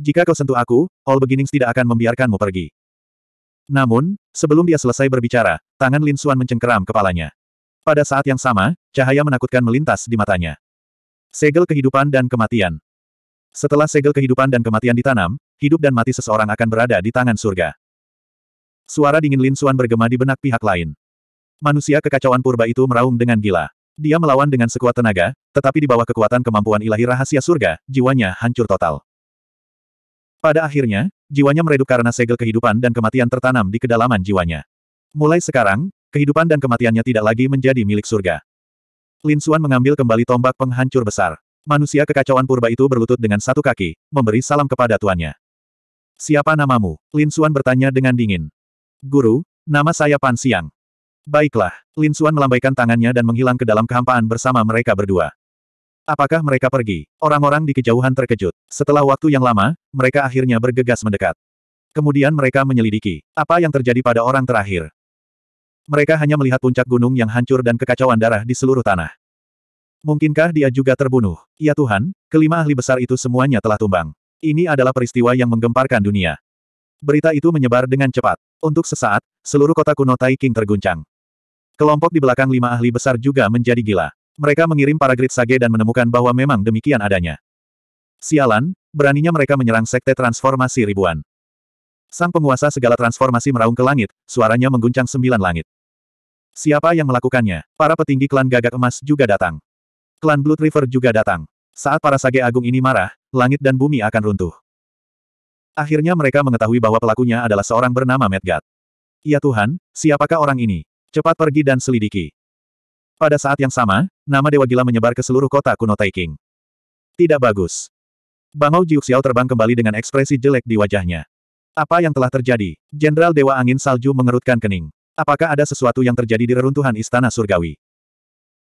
Speaker 1: Jika kau sentuh aku, All Beginnings tidak akan membiarkanmu pergi. Namun, sebelum dia selesai berbicara, tangan Lin Suan mencengkeram kepalanya. Pada saat yang sama, cahaya menakutkan melintas di matanya. Segel kehidupan dan kematian. Setelah segel kehidupan dan kematian ditanam, hidup dan mati seseorang akan berada di tangan surga. Suara dingin Lin Xuan bergema di benak pihak lain. Manusia kekacauan purba itu meraung dengan gila. Dia melawan dengan sekuat tenaga, tetapi di bawah kekuatan kemampuan ilahi rahasia surga, jiwanya hancur total. Pada akhirnya, jiwanya meredup karena segel kehidupan dan kematian tertanam di kedalaman jiwanya. Mulai sekarang, Kehidupan dan kematiannya tidak lagi menjadi milik surga. Lin Xuan mengambil kembali tombak penghancur besar. Manusia kekacauan purba itu berlutut dengan satu kaki, memberi salam kepada tuannya. Siapa namamu? Lin Xuan bertanya dengan dingin. Guru, nama saya Pan Siang. Baiklah, Lin Xuan melambaikan tangannya dan menghilang ke dalam kehampaan bersama mereka berdua. Apakah mereka pergi? Orang-orang di kejauhan terkejut. Setelah waktu yang lama, mereka akhirnya bergegas mendekat. Kemudian mereka menyelidiki apa yang terjadi pada orang terakhir. Mereka hanya melihat puncak gunung yang hancur dan kekacauan darah di seluruh tanah. Mungkinkah dia juga terbunuh? Ya Tuhan, kelima ahli besar itu semuanya telah tumbang. Ini adalah peristiwa yang menggemparkan dunia. Berita itu menyebar dengan cepat. Untuk sesaat, seluruh kota kuno Taiking terguncang. Kelompok di belakang lima ahli besar juga menjadi gila. Mereka mengirim para grid sage dan menemukan bahwa memang demikian adanya. Sialan, beraninya mereka menyerang sekte transformasi ribuan. Sang penguasa segala transformasi meraung ke langit, suaranya mengguncang sembilan langit. Siapa yang melakukannya? Para petinggi klan gagak emas juga datang. Klan Blood River juga datang. Saat para sage agung ini marah, langit dan bumi akan runtuh. Akhirnya mereka mengetahui bahwa pelakunya adalah seorang bernama Medgat. Ya Tuhan, siapakah orang ini? Cepat pergi dan selidiki. Pada saat yang sama, nama Dewa Gila menyebar ke seluruh kota kuno Taiking. Tidak bagus. Bangau Jiuxiao terbang kembali dengan ekspresi jelek di wajahnya. Apa yang telah terjadi? Jenderal Dewa Angin Salju mengerutkan kening. Apakah ada sesuatu yang terjadi di reruntuhan istana surgawi?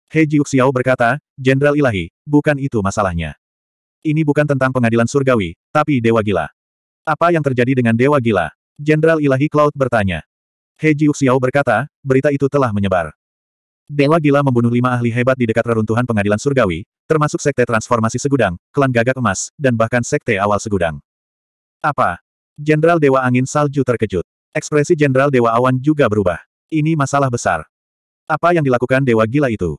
Speaker 1: He Jiuxiao berkata, Jenderal Ilahi, bukan itu masalahnya. Ini bukan tentang pengadilan surgawi, tapi Dewa Gila. Apa yang terjadi dengan Dewa Gila? Jenderal Ilahi Cloud bertanya. He Jiuxiao berkata, berita itu telah menyebar. Dewa Gila membunuh lima ahli hebat di dekat reruntuhan pengadilan surgawi, termasuk sekte transformasi segudang, klan gagak emas, dan bahkan sekte awal segudang. Apa? Jenderal Dewa Angin Salju terkejut. Ekspresi Jenderal Dewa Awan juga berubah. Ini masalah besar. Apa yang dilakukan Dewa Gila itu?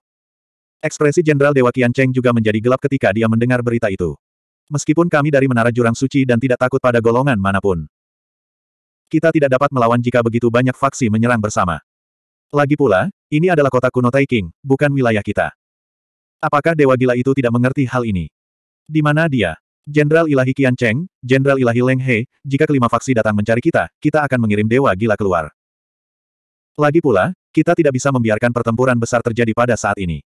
Speaker 1: Ekspresi Jenderal Dewa Qian juga menjadi gelap ketika dia mendengar berita itu. Meskipun kami dari Menara Jurang Suci dan tidak takut pada golongan manapun. Kita tidak dapat melawan jika begitu banyak faksi menyerang bersama. Lagi pula, ini adalah kota kuno Taiking, bukan wilayah kita. Apakah Dewa Gila itu tidak mengerti hal ini? Di mana dia? Jenderal Ilahi Qian Cheng, Jenderal Ilahi Leng He, jika kelima faksi datang mencari kita, kita akan mengirim dewa gila keluar. Lagi pula, kita tidak bisa membiarkan pertempuran besar terjadi pada saat ini.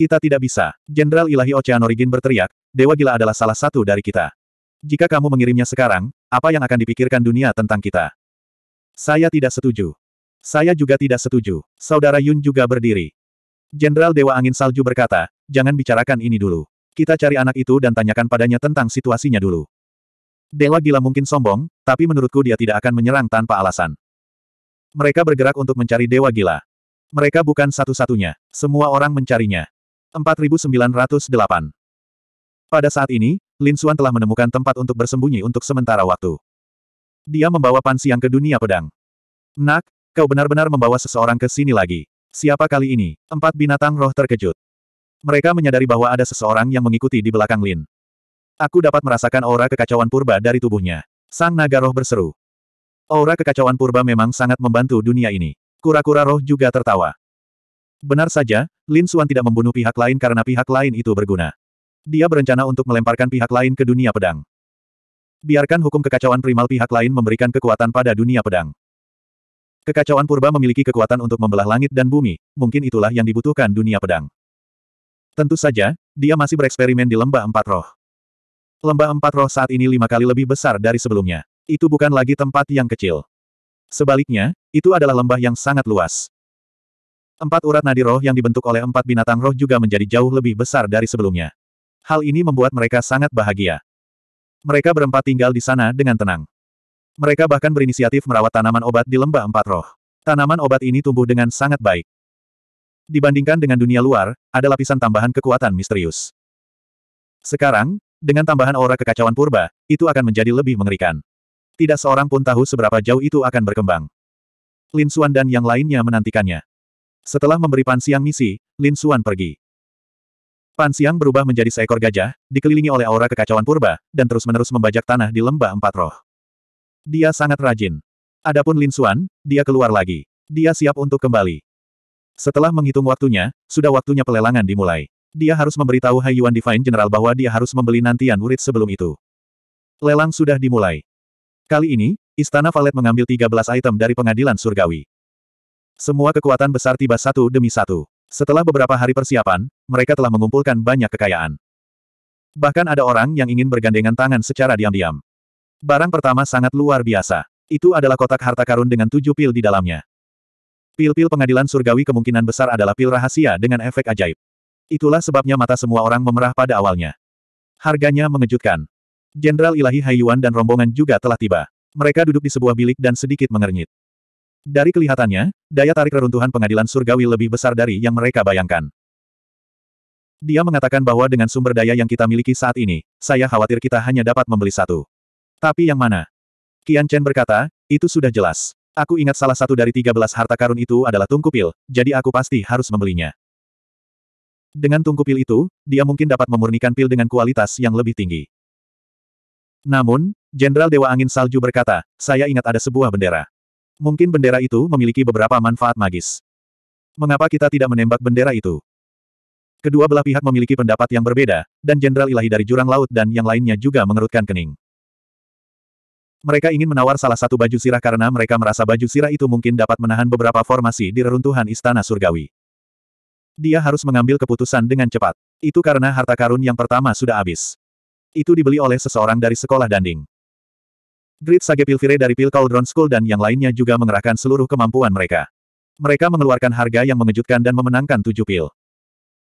Speaker 1: Kita tidak bisa. Jenderal Ilahi Ocean Origin berteriak, dewa gila adalah salah satu dari kita. Jika kamu mengirimnya sekarang, apa yang akan dipikirkan dunia tentang kita? Saya tidak setuju. Saya juga tidak setuju. Saudara Yun juga berdiri. Jenderal Dewa Angin Salju berkata, jangan bicarakan ini dulu. Kita cari anak itu dan tanyakan padanya tentang situasinya dulu. Dewa gila mungkin sombong, tapi menurutku dia tidak akan menyerang tanpa alasan. Mereka bergerak untuk mencari dewa gila. Mereka bukan satu-satunya. Semua orang mencarinya. 4908 Pada saat ini, Lin Xuan telah menemukan tempat untuk bersembunyi untuk sementara waktu. Dia membawa Pan Siang ke dunia pedang. Nak, kau benar-benar membawa seseorang ke sini lagi. Siapa kali ini? Empat binatang roh terkejut. Mereka menyadari bahwa ada seseorang yang mengikuti di belakang Lin. Aku dapat merasakan aura kekacauan purba dari tubuhnya. Sang naga roh berseru. Aura kekacauan purba memang sangat membantu dunia ini. Kura-kura roh juga tertawa. Benar saja, Lin Suan tidak membunuh pihak lain karena pihak lain itu berguna. Dia berencana untuk melemparkan pihak lain ke dunia pedang. Biarkan hukum kekacauan primal pihak lain memberikan kekuatan pada dunia pedang. Kekacauan purba memiliki kekuatan untuk membelah langit dan bumi, mungkin itulah yang dibutuhkan dunia pedang. Tentu saja, dia masih bereksperimen di lembah empat roh. Lembah empat roh saat ini lima kali lebih besar dari sebelumnya. Itu bukan lagi tempat yang kecil. Sebaliknya, itu adalah lembah yang sangat luas. Empat urat nadi roh yang dibentuk oleh empat binatang roh juga menjadi jauh lebih besar dari sebelumnya. Hal ini membuat mereka sangat bahagia. Mereka berempat tinggal di sana dengan tenang. Mereka bahkan berinisiatif merawat tanaman obat di lembah empat roh. Tanaman obat ini tumbuh dengan sangat baik. Dibandingkan dengan dunia luar, ada lapisan tambahan kekuatan misterius. Sekarang, dengan tambahan aura kekacauan purba, itu akan menjadi lebih mengerikan. Tidak seorang pun tahu seberapa jauh itu akan berkembang. Lin Xuan dan yang lainnya menantikannya. Setelah memberi Pan Siang misi, Lin Xuan pergi. Pan Siang berubah menjadi seekor gajah, dikelilingi oleh aura kekacauan purba, dan terus-menerus membajak tanah di lembah empat roh. Dia sangat rajin. Adapun Lin Xuan, dia keluar lagi. Dia siap untuk kembali. Setelah menghitung waktunya, sudah waktunya pelelangan dimulai. Dia harus memberitahu Yuan Divine General bahwa dia harus membeli nantian murid sebelum itu. Lelang sudah dimulai. Kali ini, Istana Valet mengambil 13 item dari pengadilan surgawi. Semua kekuatan besar tiba satu demi satu. Setelah beberapa hari persiapan, mereka telah mengumpulkan banyak kekayaan. Bahkan ada orang yang ingin bergandengan tangan secara diam-diam. Barang pertama sangat luar biasa. Itu adalah kotak harta karun dengan tujuh pil di dalamnya. Pil-pil pengadilan surgawi kemungkinan besar adalah pil rahasia dengan efek ajaib. Itulah sebabnya mata semua orang memerah pada awalnya. Harganya mengejutkan. Jenderal Ilahi Haiyuan dan rombongan juga telah tiba. Mereka duduk di sebuah bilik dan sedikit mengernyit. Dari kelihatannya, daya tarik reruntuhan pengadilan surgawi lebih besar dari yang mereka bayangkan. Dia mengatakan bahwa dengan sumber daya yang kita miliki saat ini, saya khawatir kita hanya dapat membeli satu. Tapi yang mana? Qian Chen berkata, itu sudah jelas. Aku ingat salah satu dari tiga belas harta karun itu adalah tungkupil, jadi aku pasti harus membelinya. Dengan tungkupil itu, dia mungkin dapat memurnikan pil dengan kualitas yang lebih tinggi. Namun, Jenderal Dewa Angin Salju berkata, saya ingat ada sebuah bendera. Mungkin bendera itu memiliki beberapa manfaat magis. Mengapa kita tidak menembak bendera itu? Kedua belah pihak memiliki pendapat yang berbeda, dan Jenderal Ilahi dari Jurang Laut dan yang lainnya juga mengerutkan kening. Mereka ingin menawar salah satu baju sirah karena mereka merasa baju sirah itu mungkin dapat menahan beberapa formasi di reruntuhan istana surgawi. Dia harus mengambil keputusan dengan cepat. Itu karena harta karun yang pertama sudah habis. Itu dibeli oleh seseorang dari sekolah danding. Grid Sage Pilvire dari Pil Cauldron School dan yang lainnya juga mengerahkan seluruh kemampuan mereka. Mereka mengeluarkan harga yang mengejutkan dan memenangkan tujuh pil.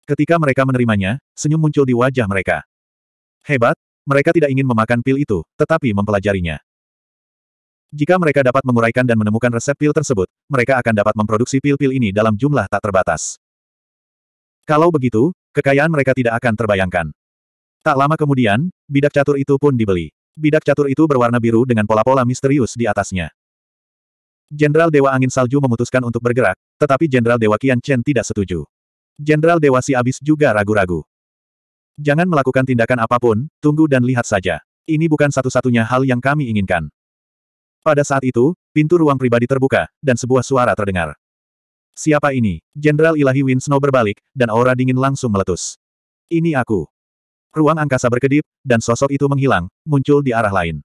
Speaker 1: Ketika mereka menerimanya, senyum muncul di wajah mereka. Hebat, mereka tidak ingin memakan pil itu, tetapi mempelajarinya. Jika mereka dapat menguraikan dan menemukan resep pil tersebut, mereka akan dapat memproduksi pil-pil ini dalam jumlah tak terbatas. Kalau begitu, kekayaan mereka tidak akan terbayangkan. Tak lama kemudian, bidak catur itu pun dibeli. Bidak catur itu berwarna biru dengan pola-pola misterius di atasnya. Jenderal Dewa Angin Salju memutuskan untuk bergerak, tetapi Jenderal Dewa Kian Chen tidak setuju. Jenderal Dewa Si Abis juga ragu-ragu. Jangan melakukan tindakan apapun, tunggu dan lihat saja. Ini bukan satu-satunya hal yang kami inginkan. Pada saat itu, pintu ruang pribadi terbuka, dan sebuah suara terdengar. Siapa ini? Jenderal Ilahi Win berbalik, dan aura dingin langsung meletus. Ini aku. Ruang angkasa berkedip, dan sosok itu menghilang, muncul di arah lain.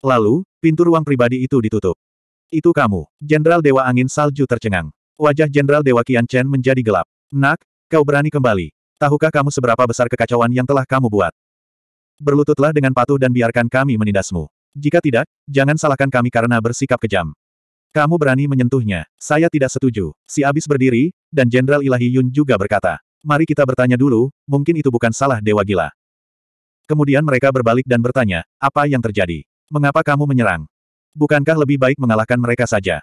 Speaker 1: Lalu, pintu ruang pribadi itu ditutup. Itu kamu. Jenderal Dewa Angin Salju tercengang. Wajah Jenderal Dewa Qian Chen menjadi gelap. Nak, kau berani kembali. Tahukah kamu seberapa besar kekacauan yang telah kamu buat? Berlututlah dengan patuh dan biarkan kami menindasmu. Jika tidak, jangan salahkan kami karena bersikap kejam. Kamu berani menyentuhnya. Saya tidak setuju. Si Abis berdiri, dan Jenderal Ilahi Yun juga berkata. Mari kita bertanya dulu, mungkin itu bukan salah Dewa Gila. Kemudian mereka berbalik dan bertanya, apa yang terjadi? Mengapa kamu menyerang? Bukankah lebih baik mengalahkan mereka saja?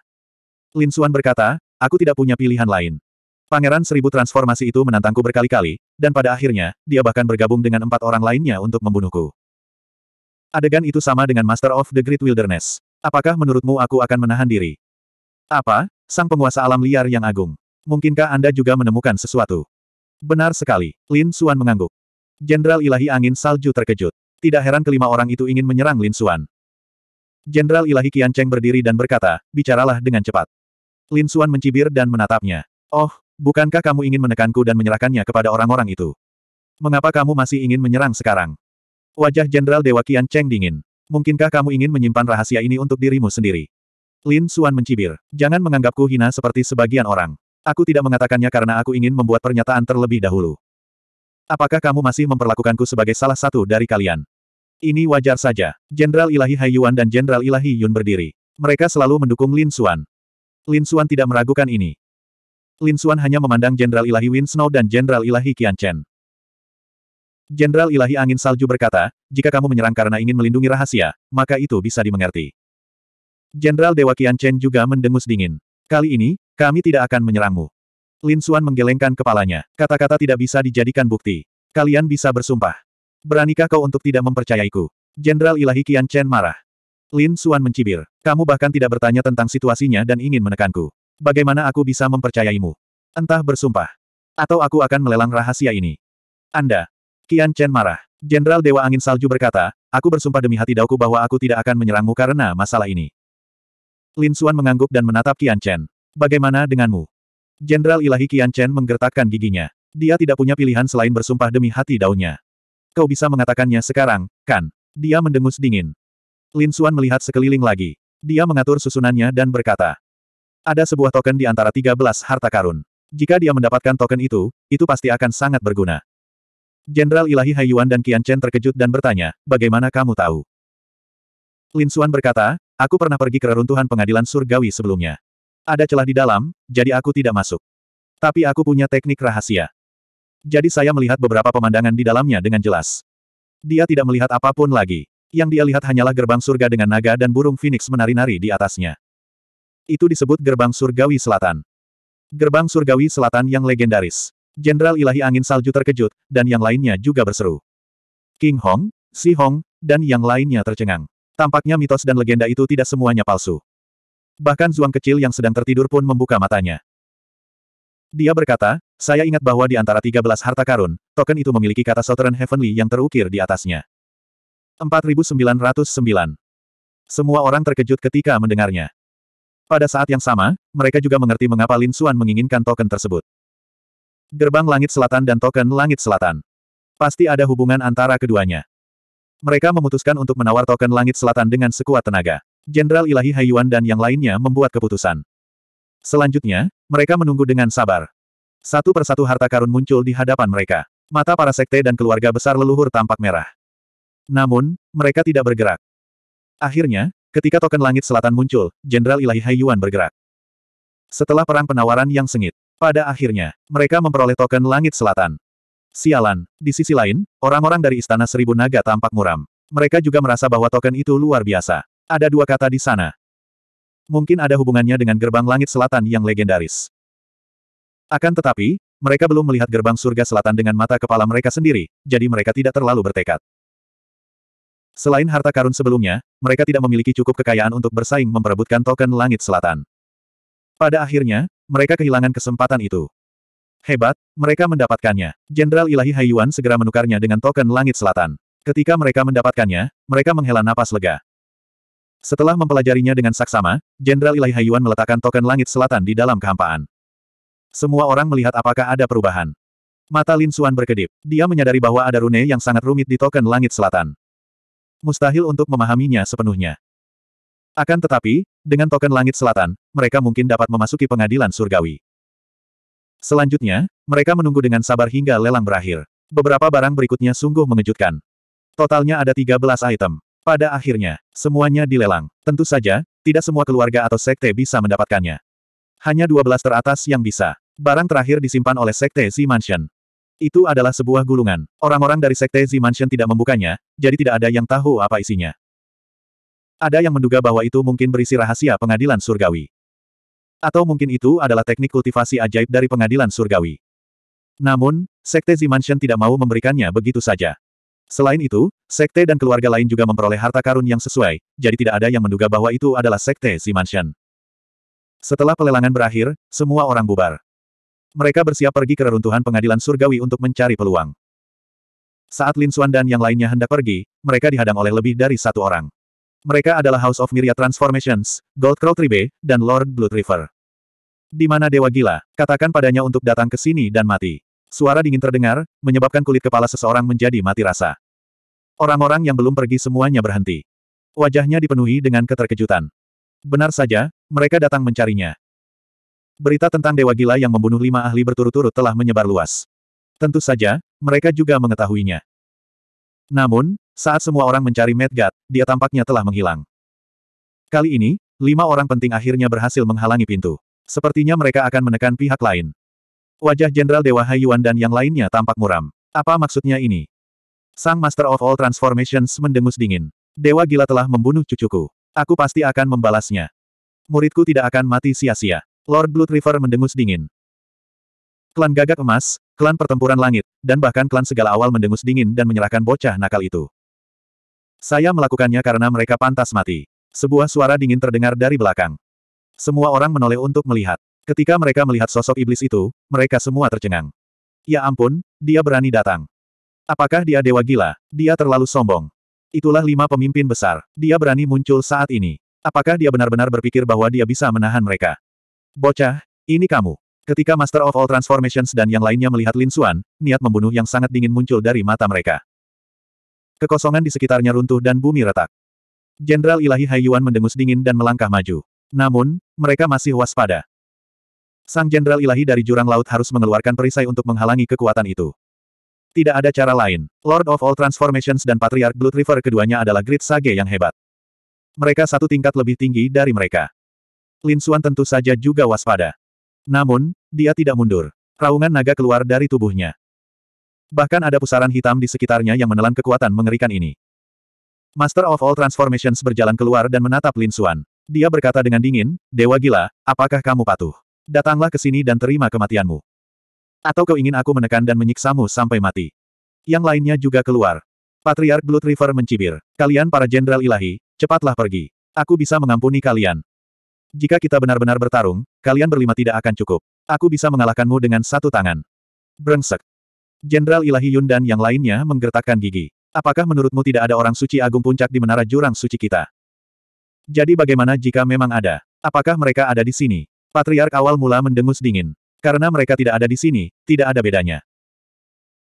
Speaker 1: Lin Suan berkata, aku tidak punya pilihan lain. Pangeran seribu transformasi itu menantangku berkali-kali, dan pada akhirnya, dia bahkan bergabung dengan empat orang lainnya untuk membunuhku. Adegan itu sama dengan Master of the Great Wilderness. Apakah menurutmu aku akan menahan diri? Apa? Sang penguasa alam liar yang agung. Mungkinkah Anda juga menemukan sesuatu? Benar sekali, Lin Suan mengangguk. Jenderal Ilahi Angin Salju terkejut. Tidak heran kelima orang itu ingin menyerang Lin Suan. Jenderal Ilahi Qian Cheng berdiri dan berkata, bicaralah dengan cepat. Lin Suan mencibir dan menatapnya. Oh, bukankah kamu ingin menekanku dan menyerahkannya kepada orang-orang itu? Mengapa kamu masih ingin menyerang sekarang? Wajah Jenderal Dewa Qian Cheng dingin. Mungkinkah kamu ingin menyimpan rahasia ini untuk dirimu sendiri? Lin Suan mencibir. Jangan menganggapku hina seperti sebagian orang. Aku tidak mengatakannya karena aku ingin membuat pernyataan terlebih dahulu. Apakah kamu masih memperlakukanku sebagai salah satu dari kalian? Ini wajar saja. Jenderal Ilahi Haiyuan dan Jenderal Ilahi Yun berdiri. Mereka selalu mendukung Lin Suan. Lin Suan tidak meragukan ini. Lin Suan hanya memandang Jenderal Ilahi Winsnow dan Jenderal Ilahi Qian Chen. Jenderal Ilahi Angin Salju berkata, jika kamu menyerang karena ingin melindungi rahasia, maka itu bisa dimengerti. Jenderal Dewa Kian Chen juga mendengus dingin. Kali ini, kami tidak akan menyerangmu. Lin Xuan menggelengkan kepalanya. Kata-kata tidak bisa dijadikan bukti. Kalian bisa bersumpah. Beranikah kau untuk tidak mempercayaiku? Jenderal Ilahi Kian Chen marah. Lin Xuan mencibir. Kamu bahkan tidak bertanya tentang situasinya dan ingin menekanku. Bagaimana aku bisa mempercayaimu? Entah bersumpah. Atau aku akan melelang rahasia ini. Anda, Kian Chen marah. Jenderal Dewa Angin Salju berkata, aku bersumpah demi hati dauku bahwa aku tidak akan menyerangmu karena masalah ini. Lin Xuan mengangguk dan menatap Kian Chen. Bagaimana denganmu? Jenderal Ilahi Kian Chen menggertakkan giginya. Dia tidak punya pilihan selain bersumpah demi hati daunnya. Kau bisa mengatakannya sekarang, kan? Dia mendengus dingin. Lin Xuan melihat sekeliling lagi. Dia mengatur susunannya dan berkata. Ada sebuah token di antara 13 harta karun. Jika dia mendapatkan token itu, itu pasti akan sangat berguna. Jenderal Ilahi Haiyuan dan Qian Chen terkejut dan bertanya, bagaimana kamu tahu? Lin Xuan berkata, aku pernah pergi ke reruntuhan pengadilan surgawi sebelumnya. Ada celah di dalam, jadi aku tidak masuk. Tapi aku punya teknik rahasia. Jadi saya melihat beberapa pemandangan di dalamnya dengan jelas. Dia tidak melihat apapun lagi. Yang dia lihat hanyalah gerbang surga dengan naga dan burung phoenix menari-nari di atasnya. Itu disebut gerbang surgawi selatan. Gerbang surgawi selatan yang legendaris. Jenderal Ilahi Angin Salju terkejut, dan yang lainnya juga berseru. King Hong, Si Hong, dan yang lainnya tercengang. Tampaknya mitos dan legenda itu tidak semuanya palsu. Bahkan Zuang kecil yang sedang tertidur pun membuka matanya. Dia berkata, saya ingat bahwa di antara 13 harta karun, token itu memiliki kata Southern Heavenly yang terukir di atasnya. 4909. Semua orang terkejut ketika mendengarnya. Pada saat yang sama, mereka juga mengerti mengapa Lin Xuan menginginkan token tersebut. Gerbang Langit Selatan dan Token Langit Selatan. Pasti ada hubungan antara keduanya. Mereka memutuskan untuk menawar token Langit Selatan dengan sekuat tenaga. Jenderal Ilahi Haiyuan dan yang lainnya membuat keputusan. Selanjutnya, mereka menunggu dengan sabar. Satu persatu harta karun muncul di hadapan mereka. Mata para sekte dan keluarga besar leluhur tampak merah. Namun, mereka tidak bergerak. Akhirnya, ketika token Langit Selatan muncul, Jenderal Ilahi Haiyuan bergerak. Setelah perang penawaran yang sengit, pada akhirnya, mereka memperoleh token langit selatan. Sialan, di sisi lain, orang-orang dari Istana Seribu Naga tampak muram. Mereka juga merasa bahwa token itu luar biasa. Ada dua kata di sana. Mungkin ada hubungannya dengan gerbang langit selatan yang legendaris. Akan tetapi, mereka belum melihat gerbang surga selatan dengan mata kepala mereka sendiri, jadi mereka tidak terlalu bertekad. Selain harta karun sebelumnya, mereka tidak memiliki cukup kekayaan untuk bersaing memperebutkan token langit selatan. Pada akhirnya, mereka kehilangan kesempatan itu. Hebat, mereka mendapatkannya. Jenderal Ilahi Haiyuan segera menukarnya dengan token Langit Selatan. Ketika mereka mendapatkannya, mereka menghela napas lega. Setelah mempelajarinya dengan saksama, Jenderal Ilahi Haiyuan meletakkan token Langit Selatan di dalam kehampaan. Semua orang melihat apakah ada perubahan. Mata Lin Suan berkedip. Dia menyadari bahwa ada rune yang sangat rumit di token Langit Selatan. Mustahil untuk memahaminya sepenuhnya. Akan tetapi, dengan token langit selatan, mereka mungkin dapat memasuki pengadilan surgawi. Selanjutnya, mereka menunggu dengan sabar hingga lelang berakhir. Beberapa barang berikutnya sungguh mengejutkan. Totalnya ada 13 item. Pada akhirnya, semuanya dilelang. Tentu saja, tidak semua keluarga atau sekte bisa mendapatkannya. Hanya 12 teratas yang bisa. Barang terakhir disimpan oleh sekte Z Mansion. Itu adalah sebuah gulungan. Orang-orang dari sekte Z Mansion tidak membukanya, jadi tidak ada yang tahu apa isinya. Ada yang menduga bahwa itu mungkin berisi rahasia pengadilan surgawi. Atau mungkin itu adalah teknik kultivasi ajaib dari pengadilan surgawi. Namun, Sekte Zimansion tidak mau memberikannya begitu saja. Selain itu, Sekte dan keluarga lain juga memperoleh harta karun yang sesuai, jadi tidak ada yang menduga bahwa itu adalah Sekte Zimansion. Setelah pelelangan berakhir, semua orang bubar. Mereka bersiap pergi ke reruntuhan pengadilan surgawi untuk mencari peluang. Saat Lin Xuan dan yang lainnya hendak pergi, mereka dihadang oleh lebih dari satu orang. Mereka adalah House of Myriad Transformations, Gold Crow Tribe, dan Lord Blood River. Di mana Dewa Gila, katakan padanya untuk datang ke sini dan mati. Suara dingin terdengar, menyebabkan kulit kepala seseorang menjadi mati rasa. Orang-orang yang belum pergi semuanya berhenti. Wajahnya dipenuhi dengan keterkejutan. Benar saja, mereka datang mencarinya. Berita tentang Dewa Gila yang membunuh lima ahli berturut-turut telah menyebar luas. Tentu saja, mereka juga mengetahuinya. Namun, saat semua orang mencari Medgat, dia tampaknya telah menghilang. Kali ini, lima orang penting akhirnya berhasil menghalangi pintu. Sepertinya mereka akan menekan pihak lain. Wajah Jenderal Dewa Haiyuan dan yang lainnya tampak muram. Apa maksudnya ini? Sang Master of All Transformations mendengus dingin. Dewa gila telah membunuh cucuku. Aku pasti akan membalasnya. Muridku tidak akan mati sia-sia. Lord Blood River mendengus dingin. Klan Gagak Emas, Klan pertempuran langit, dan bahkan klan segala awal mendengus dingin dan menyerahkan bocah nakal itu. Saya melakukannya karena mereka pantas mati. Sebuah suara dingin terdengar dari belakang. Semua orang menoleh untuk melihat. Ketika mereka melihat sosok iblis itu, mereka semua tercengang. Ya ampun, dia berani datang. Apakah dia dewa gila? Dia terlalu sombong. Itulah lima pemimpin besar. Dia berani muncul saat ini. Apakah dia benar-benar berpikir bahwa dia bisa menahan mereka? Bocah, ini kamu. Ketika Master of All Transformations dan yang lainnya melihat Lin Xuan, niat membunuh yang sangat dingin muncul dari mata mereka. Kekosongan di sekitarnya runtuh dan bumi retak. Jenderal Ilahi Haiyuan mendengus dingin dan melangkah maju. Namun, mereka masih waspada. Sang Jenderal Ilahi dari Jurang Laut harus mengeluarkan perisai untuk menghalangi kekuatan itu. Tidak ada cara lain. Lord of All Transformations dan Patriarch Blood River keduanya adalah Great Sage yang hebat. Mereka satu tingkat lebih tinggi dari mereka. Lin Xuan tentu saja juga waspada. Namun, dia tidak mundur. Raungan naga keluar dari tubuhnya. Bahkan ada pusaran hitam di sekitarnya yang menelan kekuatan mengerikan ini. Master of All Transformations berjalan keluar dan menatap Lin Xuan. Dia berkata dengan dingin, Dewa gila, apakah kamu patuh? Datanglah ke sini dan terima kematianmu. Atau kau ingin aku menekan dan menyiksamu sampai mati? Yang lainnya juga keluar. Patriark Blood River mencibir. Kalian para jenderal ilahi, cepatlah pergi. Aku bisa mengampuni kalian. Jika kita benar-benar bertarung, kalian berlima tidak akan cukup. Aku bisa mengalahkanmu dengan satu tangan. Brengsek. Jenderal Ilahi Yun dan yang lainnya menggertakkan gigi. Apakah menurutmu tidak ada orang suci agung puncak di menara jurang suci kita? Jadi bagaimana jika memang ada? Apakah mereka ada di sini? Patriark awal mula mendengus dingin. Karena mereka tidak ada di sini, tidak ada bedanya.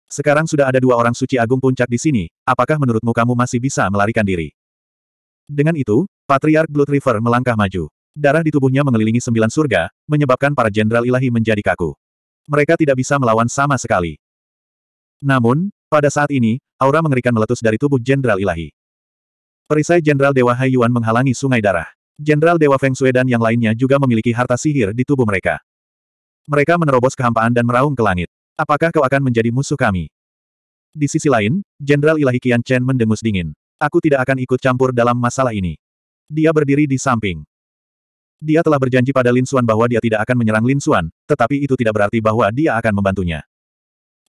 Speaker 1: Sekarang sudah ada dua orang suci agung puncak di sini, apakah menurutmu kamu masih bisa melarikan diri? Dengan itu, Patriark Blood River melangkah maju. Darah di tubuhnya mengelilingi sembilan surga, menyebabkan para jenderal ilahi menjadi kaku. Mereka tidak bisa melawan sama sekali. Namun, pada saat ini, aura mengerikan meletus dari tubuh jenderal ilahi. Perisai jenderal Dewa Hai Yuan menghalangi sungai darah. Jenderal Dewa Feng Shui dan yang lainnya juga memiliki harta sihir di tubuh mereka. Mereka menerobos kehampaan dan meraung ke langit. Apakah kau akan menjadi musuh kami? Di sisi lain, Jenderal Ilahi Qian Chen mendengus dingin. Aku tidak akan ikut campur dalam masalah ini. Dia berdiri di samping. Dia telah berjanji pada Lin Xuan bahwa dia tidak akan menyerang Lin Xuan, tetapi itu tidak berarti bahwa dia akan membantunya.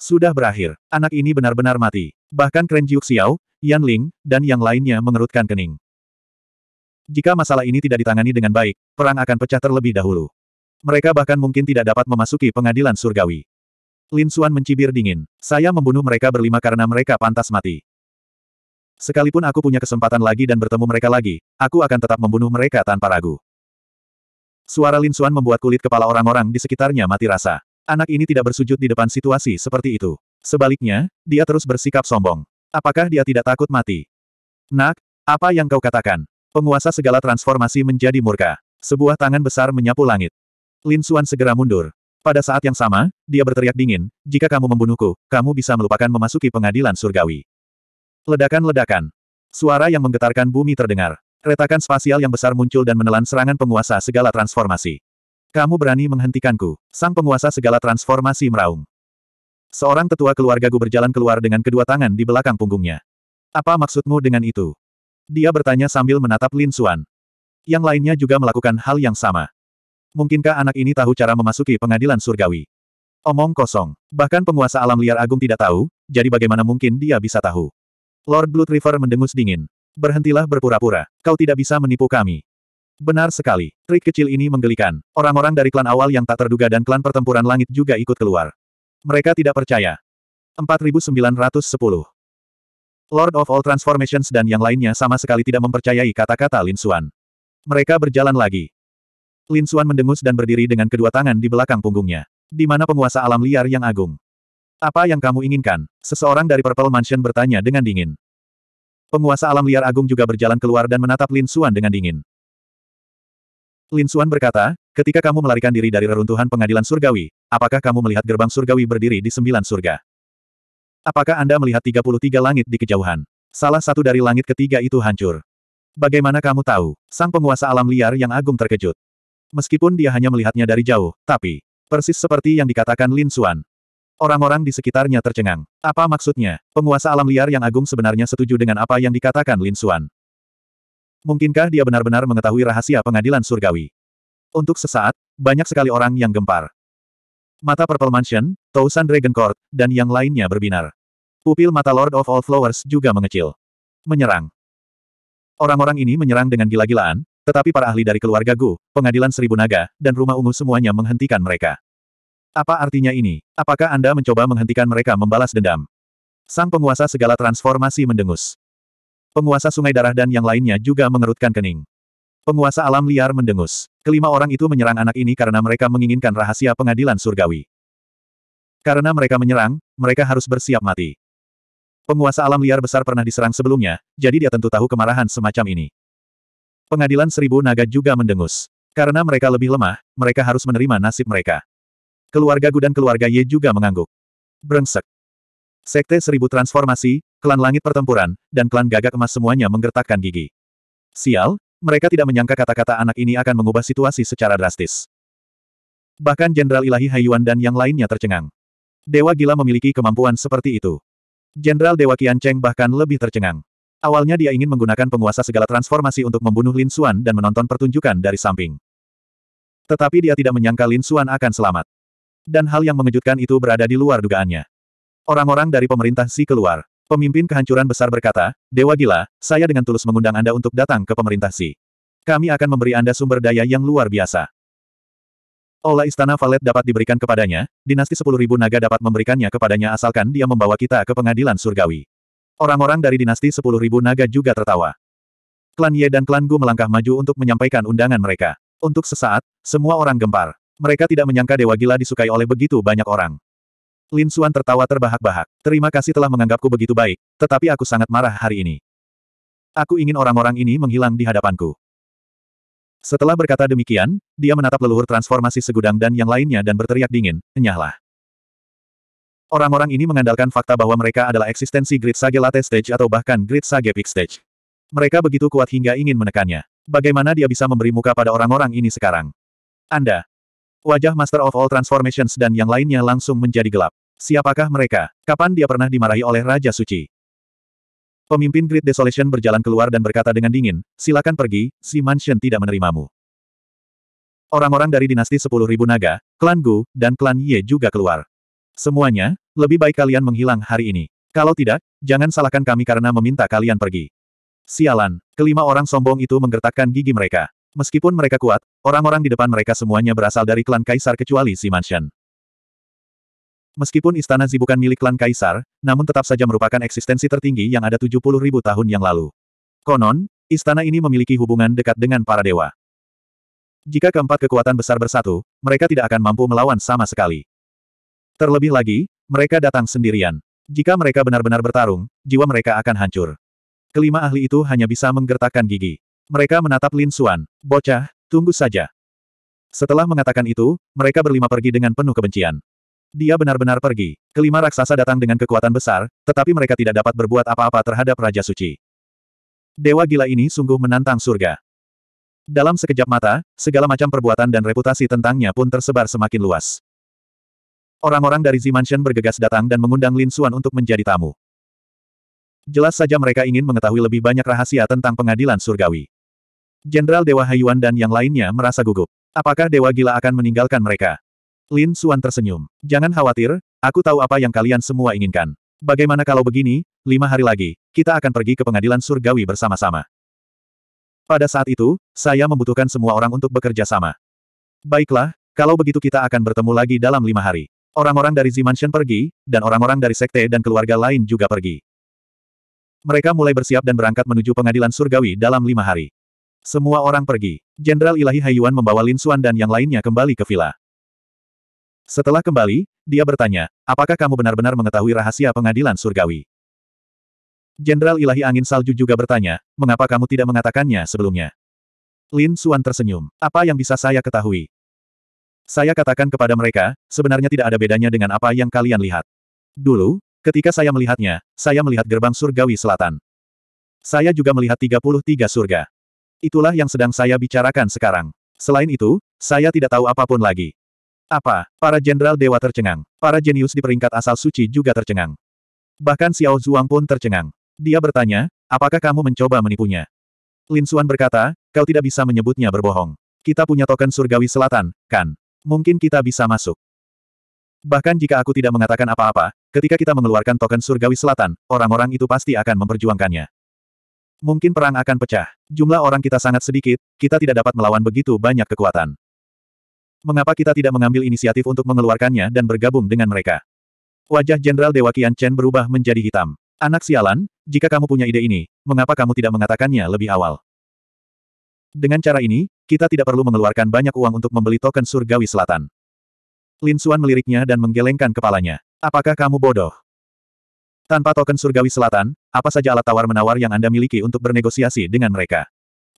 Speaker 1: Sudah berakhir, anak ini benar-benar mati. Bahkan Kren Jiuk Xiao, Yan Ling, dan yang lainnya mengerutkan kening. Jika masalah ini tidak ditangani dengan baik, perang akan pecah terlebih dahulu. Mereka bahkan mungkin tidak dapat memasuki pengadilan surgawi. Lin Xuan mencibir dingin. Saya membunuh mereka berlima karena mereka pantas mati. Sekalipun aku punya kesempatan lagi dan bertemu mereka lagi, aku akan tetap membunuh mereka tanpa ragu. Suara Lin Xuan membuat kulit kepala orang-orang di sekitarnya mati rasa. Anak ini tidak bersujud di depan situasi seperti itu. Sebaliknya, dia terus bersikap sombong. Apakah dia tidak takut mati? Nak, apa yang kau katakan? Penguasa segala transformasi menjadi murka. Sebuah tangan besar menyapu langit. Lin Xuan segera mundur. Pada saat yang sama, dia berteriak dingin, jika kamu membunuhku, kamu bisa melupakan memasuki pengadilan surgawi. Ledakan-ledakan. Suara yang menggetarkan bumi terdengar. Retakan spasial yang besar muncul dan menelan serangan penguasa segala transformasi. Kamu berani menghentikanku. Sang penguasa segala transformasi meraung. Seorang tetua keluarga Gu berjalan keluar dengan kedua tangan di belakang punggungnya. Apa maksudmu dengan itu? Dia bertanya sambil menatap Lin Suan. Yang lainnya juga melakukan hal yang sama. Mungkinkah anak ini tahu cara memasuki pengadilan surgawi? Omong kosong. Bahkan penguasa alam liar agung tidak tahu, jadi bagaimana mungkin dia bisa tahu? Lord Blood River mendengus dingin. Berhentilah berpura-pura. Kau tidak bisa menipu kami. Benar sekali. Trik kecil ini menggelikan. Orang-orang dari klan awal yang tak terduga dan klan pertempuran langit juga ikut keluar. Mereka tidak percaya. 4910. Lord of All Transformations dan yang lainnya sama sekali tidak mempercayai kata-kata Lin Xuan. Mereka berjalan lagi. Lin Xuan mendengus dan berdiri dengan kedua tangan di belakang punggungnya. Di mana penguasa alam liar yang agung? Apa yang kamu inginkan? Seseorang dari Purple Mansion bertanya dengan dingin. Penguasa alam liar agung juga berjalan keluar dan menatap Lin Xuan dengan dingin. Lin Xuan berkata, ketika kamu melarikan diri dari reruntuhan pengadilan surgawi, apakah kamu melihat gerbang surgawi berdiri di sembilan surga? Apakah Anda melihat 33 langit di kejauhan? Salah satu dari langit ketiga itu hancur. Bagaimana kamu tahu? Sang penguasa alam liar yang agung terkejut. Meskipun dia hanya melihatnya dari jauh, tapi, persis seperti yang dikatakan Lin Xuan, Orang-orang di sekitarnya tercengang. Apa maksudnya? Penguasa alam liar yang agung sebenarnya setuju dengan apa yang dikatakan Lin Xuan. Mungkinkah dia benar-benar mengetahui rahasia pengadilan surgawi? Untuk sesaat, banyak sekali orang yang gempar. Mata Purple Mansion, Tousan Dragon Court, dan yang lainnya berbinar. Pupil mata Lord of All Flowers juga mengecil. Menyerang. Orang-orang ini menyerang dengan gila-gilaan, tetapi para ahli dari keluarga Gu, pengadilan Seribu Naga, dan Rumah Ungu semuanya menghentikan mereka. Apa artinya ini? Apakah Anda mencoba menghentikan mereka membalas dendam? Sang penguasa segala transformasi mendengus. Penguasa sungai darah dan yang lainnya juga mengerutkan kening. Penguasa alam liar mendengus. Kelima orang itu menyerang anak ini karena mereka menginginkan rahasia pengadilan surgawi. Karena mereka menyerang, mereka harus bersiap mati. Penguasa alam liar besar pernah diserang sebelumnya, jadi dia tentu tahu kemarahan semacam ini. Pengadilan seribu naga juga mendengus. Karena mereka lebih lemah, mereka harus menerima nasib mereka. Keluarga Gu dan keluarga Ye juga mengangguk. Brengsek. Sekte Seribu Transformasi, Klan Langit Pertempuran, dan Klan Gagak Emas semuanya menggertakkan gigi. Sial, mereka tidak menyangka kata-kata anak ini akan mengubah situasi secara drastis. Bahkan Jenderal Ilahi Haiyuan dan yang lainnya tercengang. Dewa Gila memiliki kemampuan seperti itu. Jenderal Dewa Qian Cheng bahkan lebih tercengang. Awalnya dia ingin menggunakan penguasa segala transformasi untuk membunuh Lin Xuan dan menonton pertunjukan dari samping. Tetapi dia tidak menyangka Lin Xuan akan selamat. Dan hal yang mengejutkan itu berada di luar dugaannya. Orang-orang dari pemerintah Si keluar. Pemimpin kehancuran besar berkata, Dewa gila, saya dengan tulus mengundang Anda untuk datang ke pemerintah Si. Kami akan memberi Anda sumber daya yang luar biasa. Olah Istana Valet dapat diberikan kepadanya, dinasti 10.000 naga dapat memberikannya kepadanya asalkan dia membawa kita ke pengadilan surgawi. Orang-orang dari dinasti 10.000 naga juga tertawa. Klan Ye dan Klan Gu melangkah maju untuk menyampaikan undangan mereka. Untuk sesaat, semua orang gempar. Mereka tidak menyangka Dewa Gila disukai oleh begitu banyak orang. Lin Suan tertawa terbahak-bahak. Terima kasih telah menganggapku begitu baik, tetapi aku sangat marah hari ini. Aku ingin orang-orang ini menghilang di hadapanku. Setelah berkata demikian, dia menatap leluhur transformasi segudang dan yang lainnya dan berteriak dingin, enyahlah. Orang-orang ini mengandalkan fakta bahwa mereka adalah eksistensi Great Sage late Stage atau bahkan Great Sage Peak Stage. Mereka begitu kuat hingga ingin menekannya. Bagaimana dia bisa memberi muka pada orang-orang ini sekarang? Anda, Wajah Master of All Transformations dan yang lainnya langsung menjadi gelap. Siapakah mereka? Kapan dia pernah dimarahi oleh Raja Suci? Pemimpin Great Desolation berjalan keluar dan berkata dengan dingin, silakan pergi, si Mansion tidak menerimamu. Orang-orang dari dinasti 10.000 naga, klan Gu, dan klan Ye juga keluar. Semuanya, lebih baik kalian menghilang hari ini. Kalau tidak, jangan salahkan kami karena meminta kalian pergi. Sialan, kelima orang sombong itu menggertakkan gigi mereka. Meskipun mereka kuat, orang-orang di depan mereka semuanya berasal dari klan Kaisar kecuali si Mansion. Meskipun istana Zi bukan milik klan Kaisar, namun tetap saja merupakan eksistensi tertinggi yang ada 70 ribu tahun yang lalu. Konon, istana ini memiliki hubungan dekat dengan para dewa. Jika keempat kekuatan besar bersatu, mereka tidak akan mampu melawan sama sekali. Terlebih lagi, mereka datang sendirian. Jika mereka benar-benar bertarung, jiwa mereka akan hancur. Kelima ahli itu hanya bisa menggertakkan gigi. Mereka menatap Lin Xuan. Bocah, tunggu saja. Setelah mengatakan itu, mereka berlima pergi dengan penuh kebencian. Dia benar-benar pergi. Kelima raksasa datang dengan kekuatan besar, tetapi mereka tidak dapat berbuat apa-apa terhadap Raja Suci. Dewa gila ini sungguh menantang surga. Dalam sekejap mata, segala macam perbuatan dan reputasi tentangnya pun tersebar semakin luas. Orang-orang dari Zimansion Mansion bergegas datang dan mengundang Lin Xuan untuk menjadi tamu. Jelas saja mereka ingin mengetahui lebih banyak rahasia tentang pengadilan surgawi. Jenderal Dewa Hayuan dan yang lainnya merasa gugup. Apakah Dewa Gila akan meninggalkan mereka? Lin Suan tersenyum. Jangan khawatir, aku tahu apa yang kalian semua inginkan. Bagaimana kalau begini, lima hari lagi, kita akan pergi ke pengadilan surgawi bersama-sama. Pada saat itu, saya membutuhkan semua orang untuk bekerja sama. Baiklah, kalau begitu kita akan bertemu lagi dalam lima hari. Orang-orang dari Zimansion pergi, dan orang-orang dari sekte dan keluarga lain juga pergi. Mereka mulai bersiap dan berangkat menuju pengadilan surgawi dalam lima hari. Semua orang pergi. Jenderal Ilahi Haiyuan membawa Lin Xuan dan yang lainnya kembali ke villa. Setelah kembali, dia bertanya, apakah kamu benar-benar mengetahui rahasia pengadilan surgawi? Jenderal Ilahi Angin Salju juga bertanya, mengapa kamu tidak mengatakannya sebelumnya? Lin Xuan tersenyum. Apa yang bisa saya ketahui? Saya katakan kepada mereka, sebenarnya tidak ada bedanya dengan apa yang kalian lihat. Dulu, ketika saya melihatnya, saya melihat gerbang surgawi selatan. Saya juga melihat 33 surga. Itulah yang sedang saya bicarakan sekarang. Selain itu, saya tidak tahu apapun lagi. Apa? Para jenderal dewa tercengang. Para jenius di peringkat asal suci juga tercengang. Bahkan Xiao Zhuang pun tercengang. Dia bertanya, apakah kamu mencoba menipunya? Lin Xuan berkata, kau tidak bisa menyebutnya berbohong. Kita punya token surgawi selatan, kan? Mungkin kita bisa masuk. Bahkan jika aku tidak mengatakan apa-apa, ketika kita mengeluarkan token surgawi selatan, orang-orang itu pasti akan memperjuangkannya. Mungkin perang akan pecah. Jumlah orang kita sangat sedikit, kita tidak dapat melawan begitu banyak kekuatan. Mengapa kita tidak mengambil inisiatif untuk mengeluarkannya dan bergabung dengan mereka? Wajah Jenderal Dewa Qian Chen berubah menjadi hitam. Anak sialan, jika kamu punya ide ini, mengapa kamu tidak mengatakannya lebih awal? Dengan cara ini, kita tidak perlu mengeluarkan banyak uang untuk membeli token surgawi selatan. Lin Xuan meliriknya dan menggelengkan kepalanya. Apakah kamu bodoh? Tanpa token surgawi selatan, apa saja alat tawar-menawar yang Anda miliki untuk bernegosiasi dengan mereka?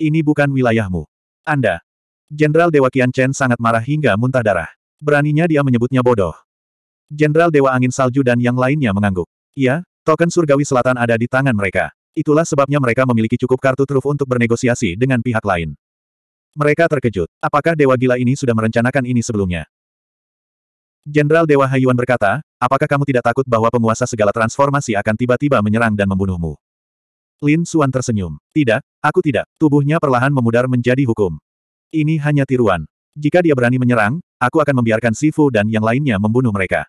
Speaker 1: Ini bukan wilayahmu. Anda. Jenderal Dewa Kian Chen sangat marah hingga muntah darah. Beraninya dia menyebutnya bodoh. Jenderal Dewa Angin Salju dan yang lainnya mengangguk. Iya, token surgawi selatan ada di tangan mereka. Itulah sebabnya mereka memiliki cukup kartu truf untuk bernegosiasi dengan pihak lain. Mereka terkejut. Apakah Dewa Gila ini sudah merencanakan ini sebelumnya? Jenderal Dewa Hayuan berkata, apakah kamu tidak takut bahwa penguasa segala transformasi akan tiba-tiba menyerang dan membunuhmu? Lin Suan tersenyum. Tidak, aku tidak. Tubuhnya perlahan memudar menjadi hukum. Ini hanya tiruan. Jika dia berani menyerang, aku akan membiarkan Sifu dan yang lainnya membunuh mereka.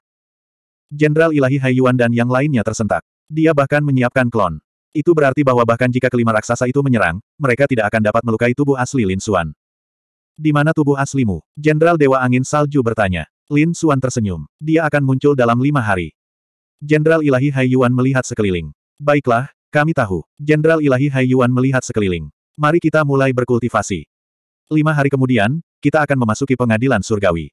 Speaker 1: Jenderal Ilahi Haiyuan dan yang lainnya tersentak. Dia bahkan menyiapkan klon. Itu berarti bahwa bahkan jika kelima raksasa itu menyerang, mereka tidak akan dapat melukai tubuh asli Lin Xuan. Di mana tubuh aslimu? Jenderal Dewa Angin Salju bertanya. Lin Suan tersenyum. Dia akan muncul dalam lima hari. Jenderal Ilahi Hai Yuan melihat sekeliling. Baiklah, kami tahu. Jenderal Ilahi Hai Yuan melihat sekeliling. Mari kita mulai berkultivasi. Lima hari kemudian, kita akan memasuki pengadilan surgawi.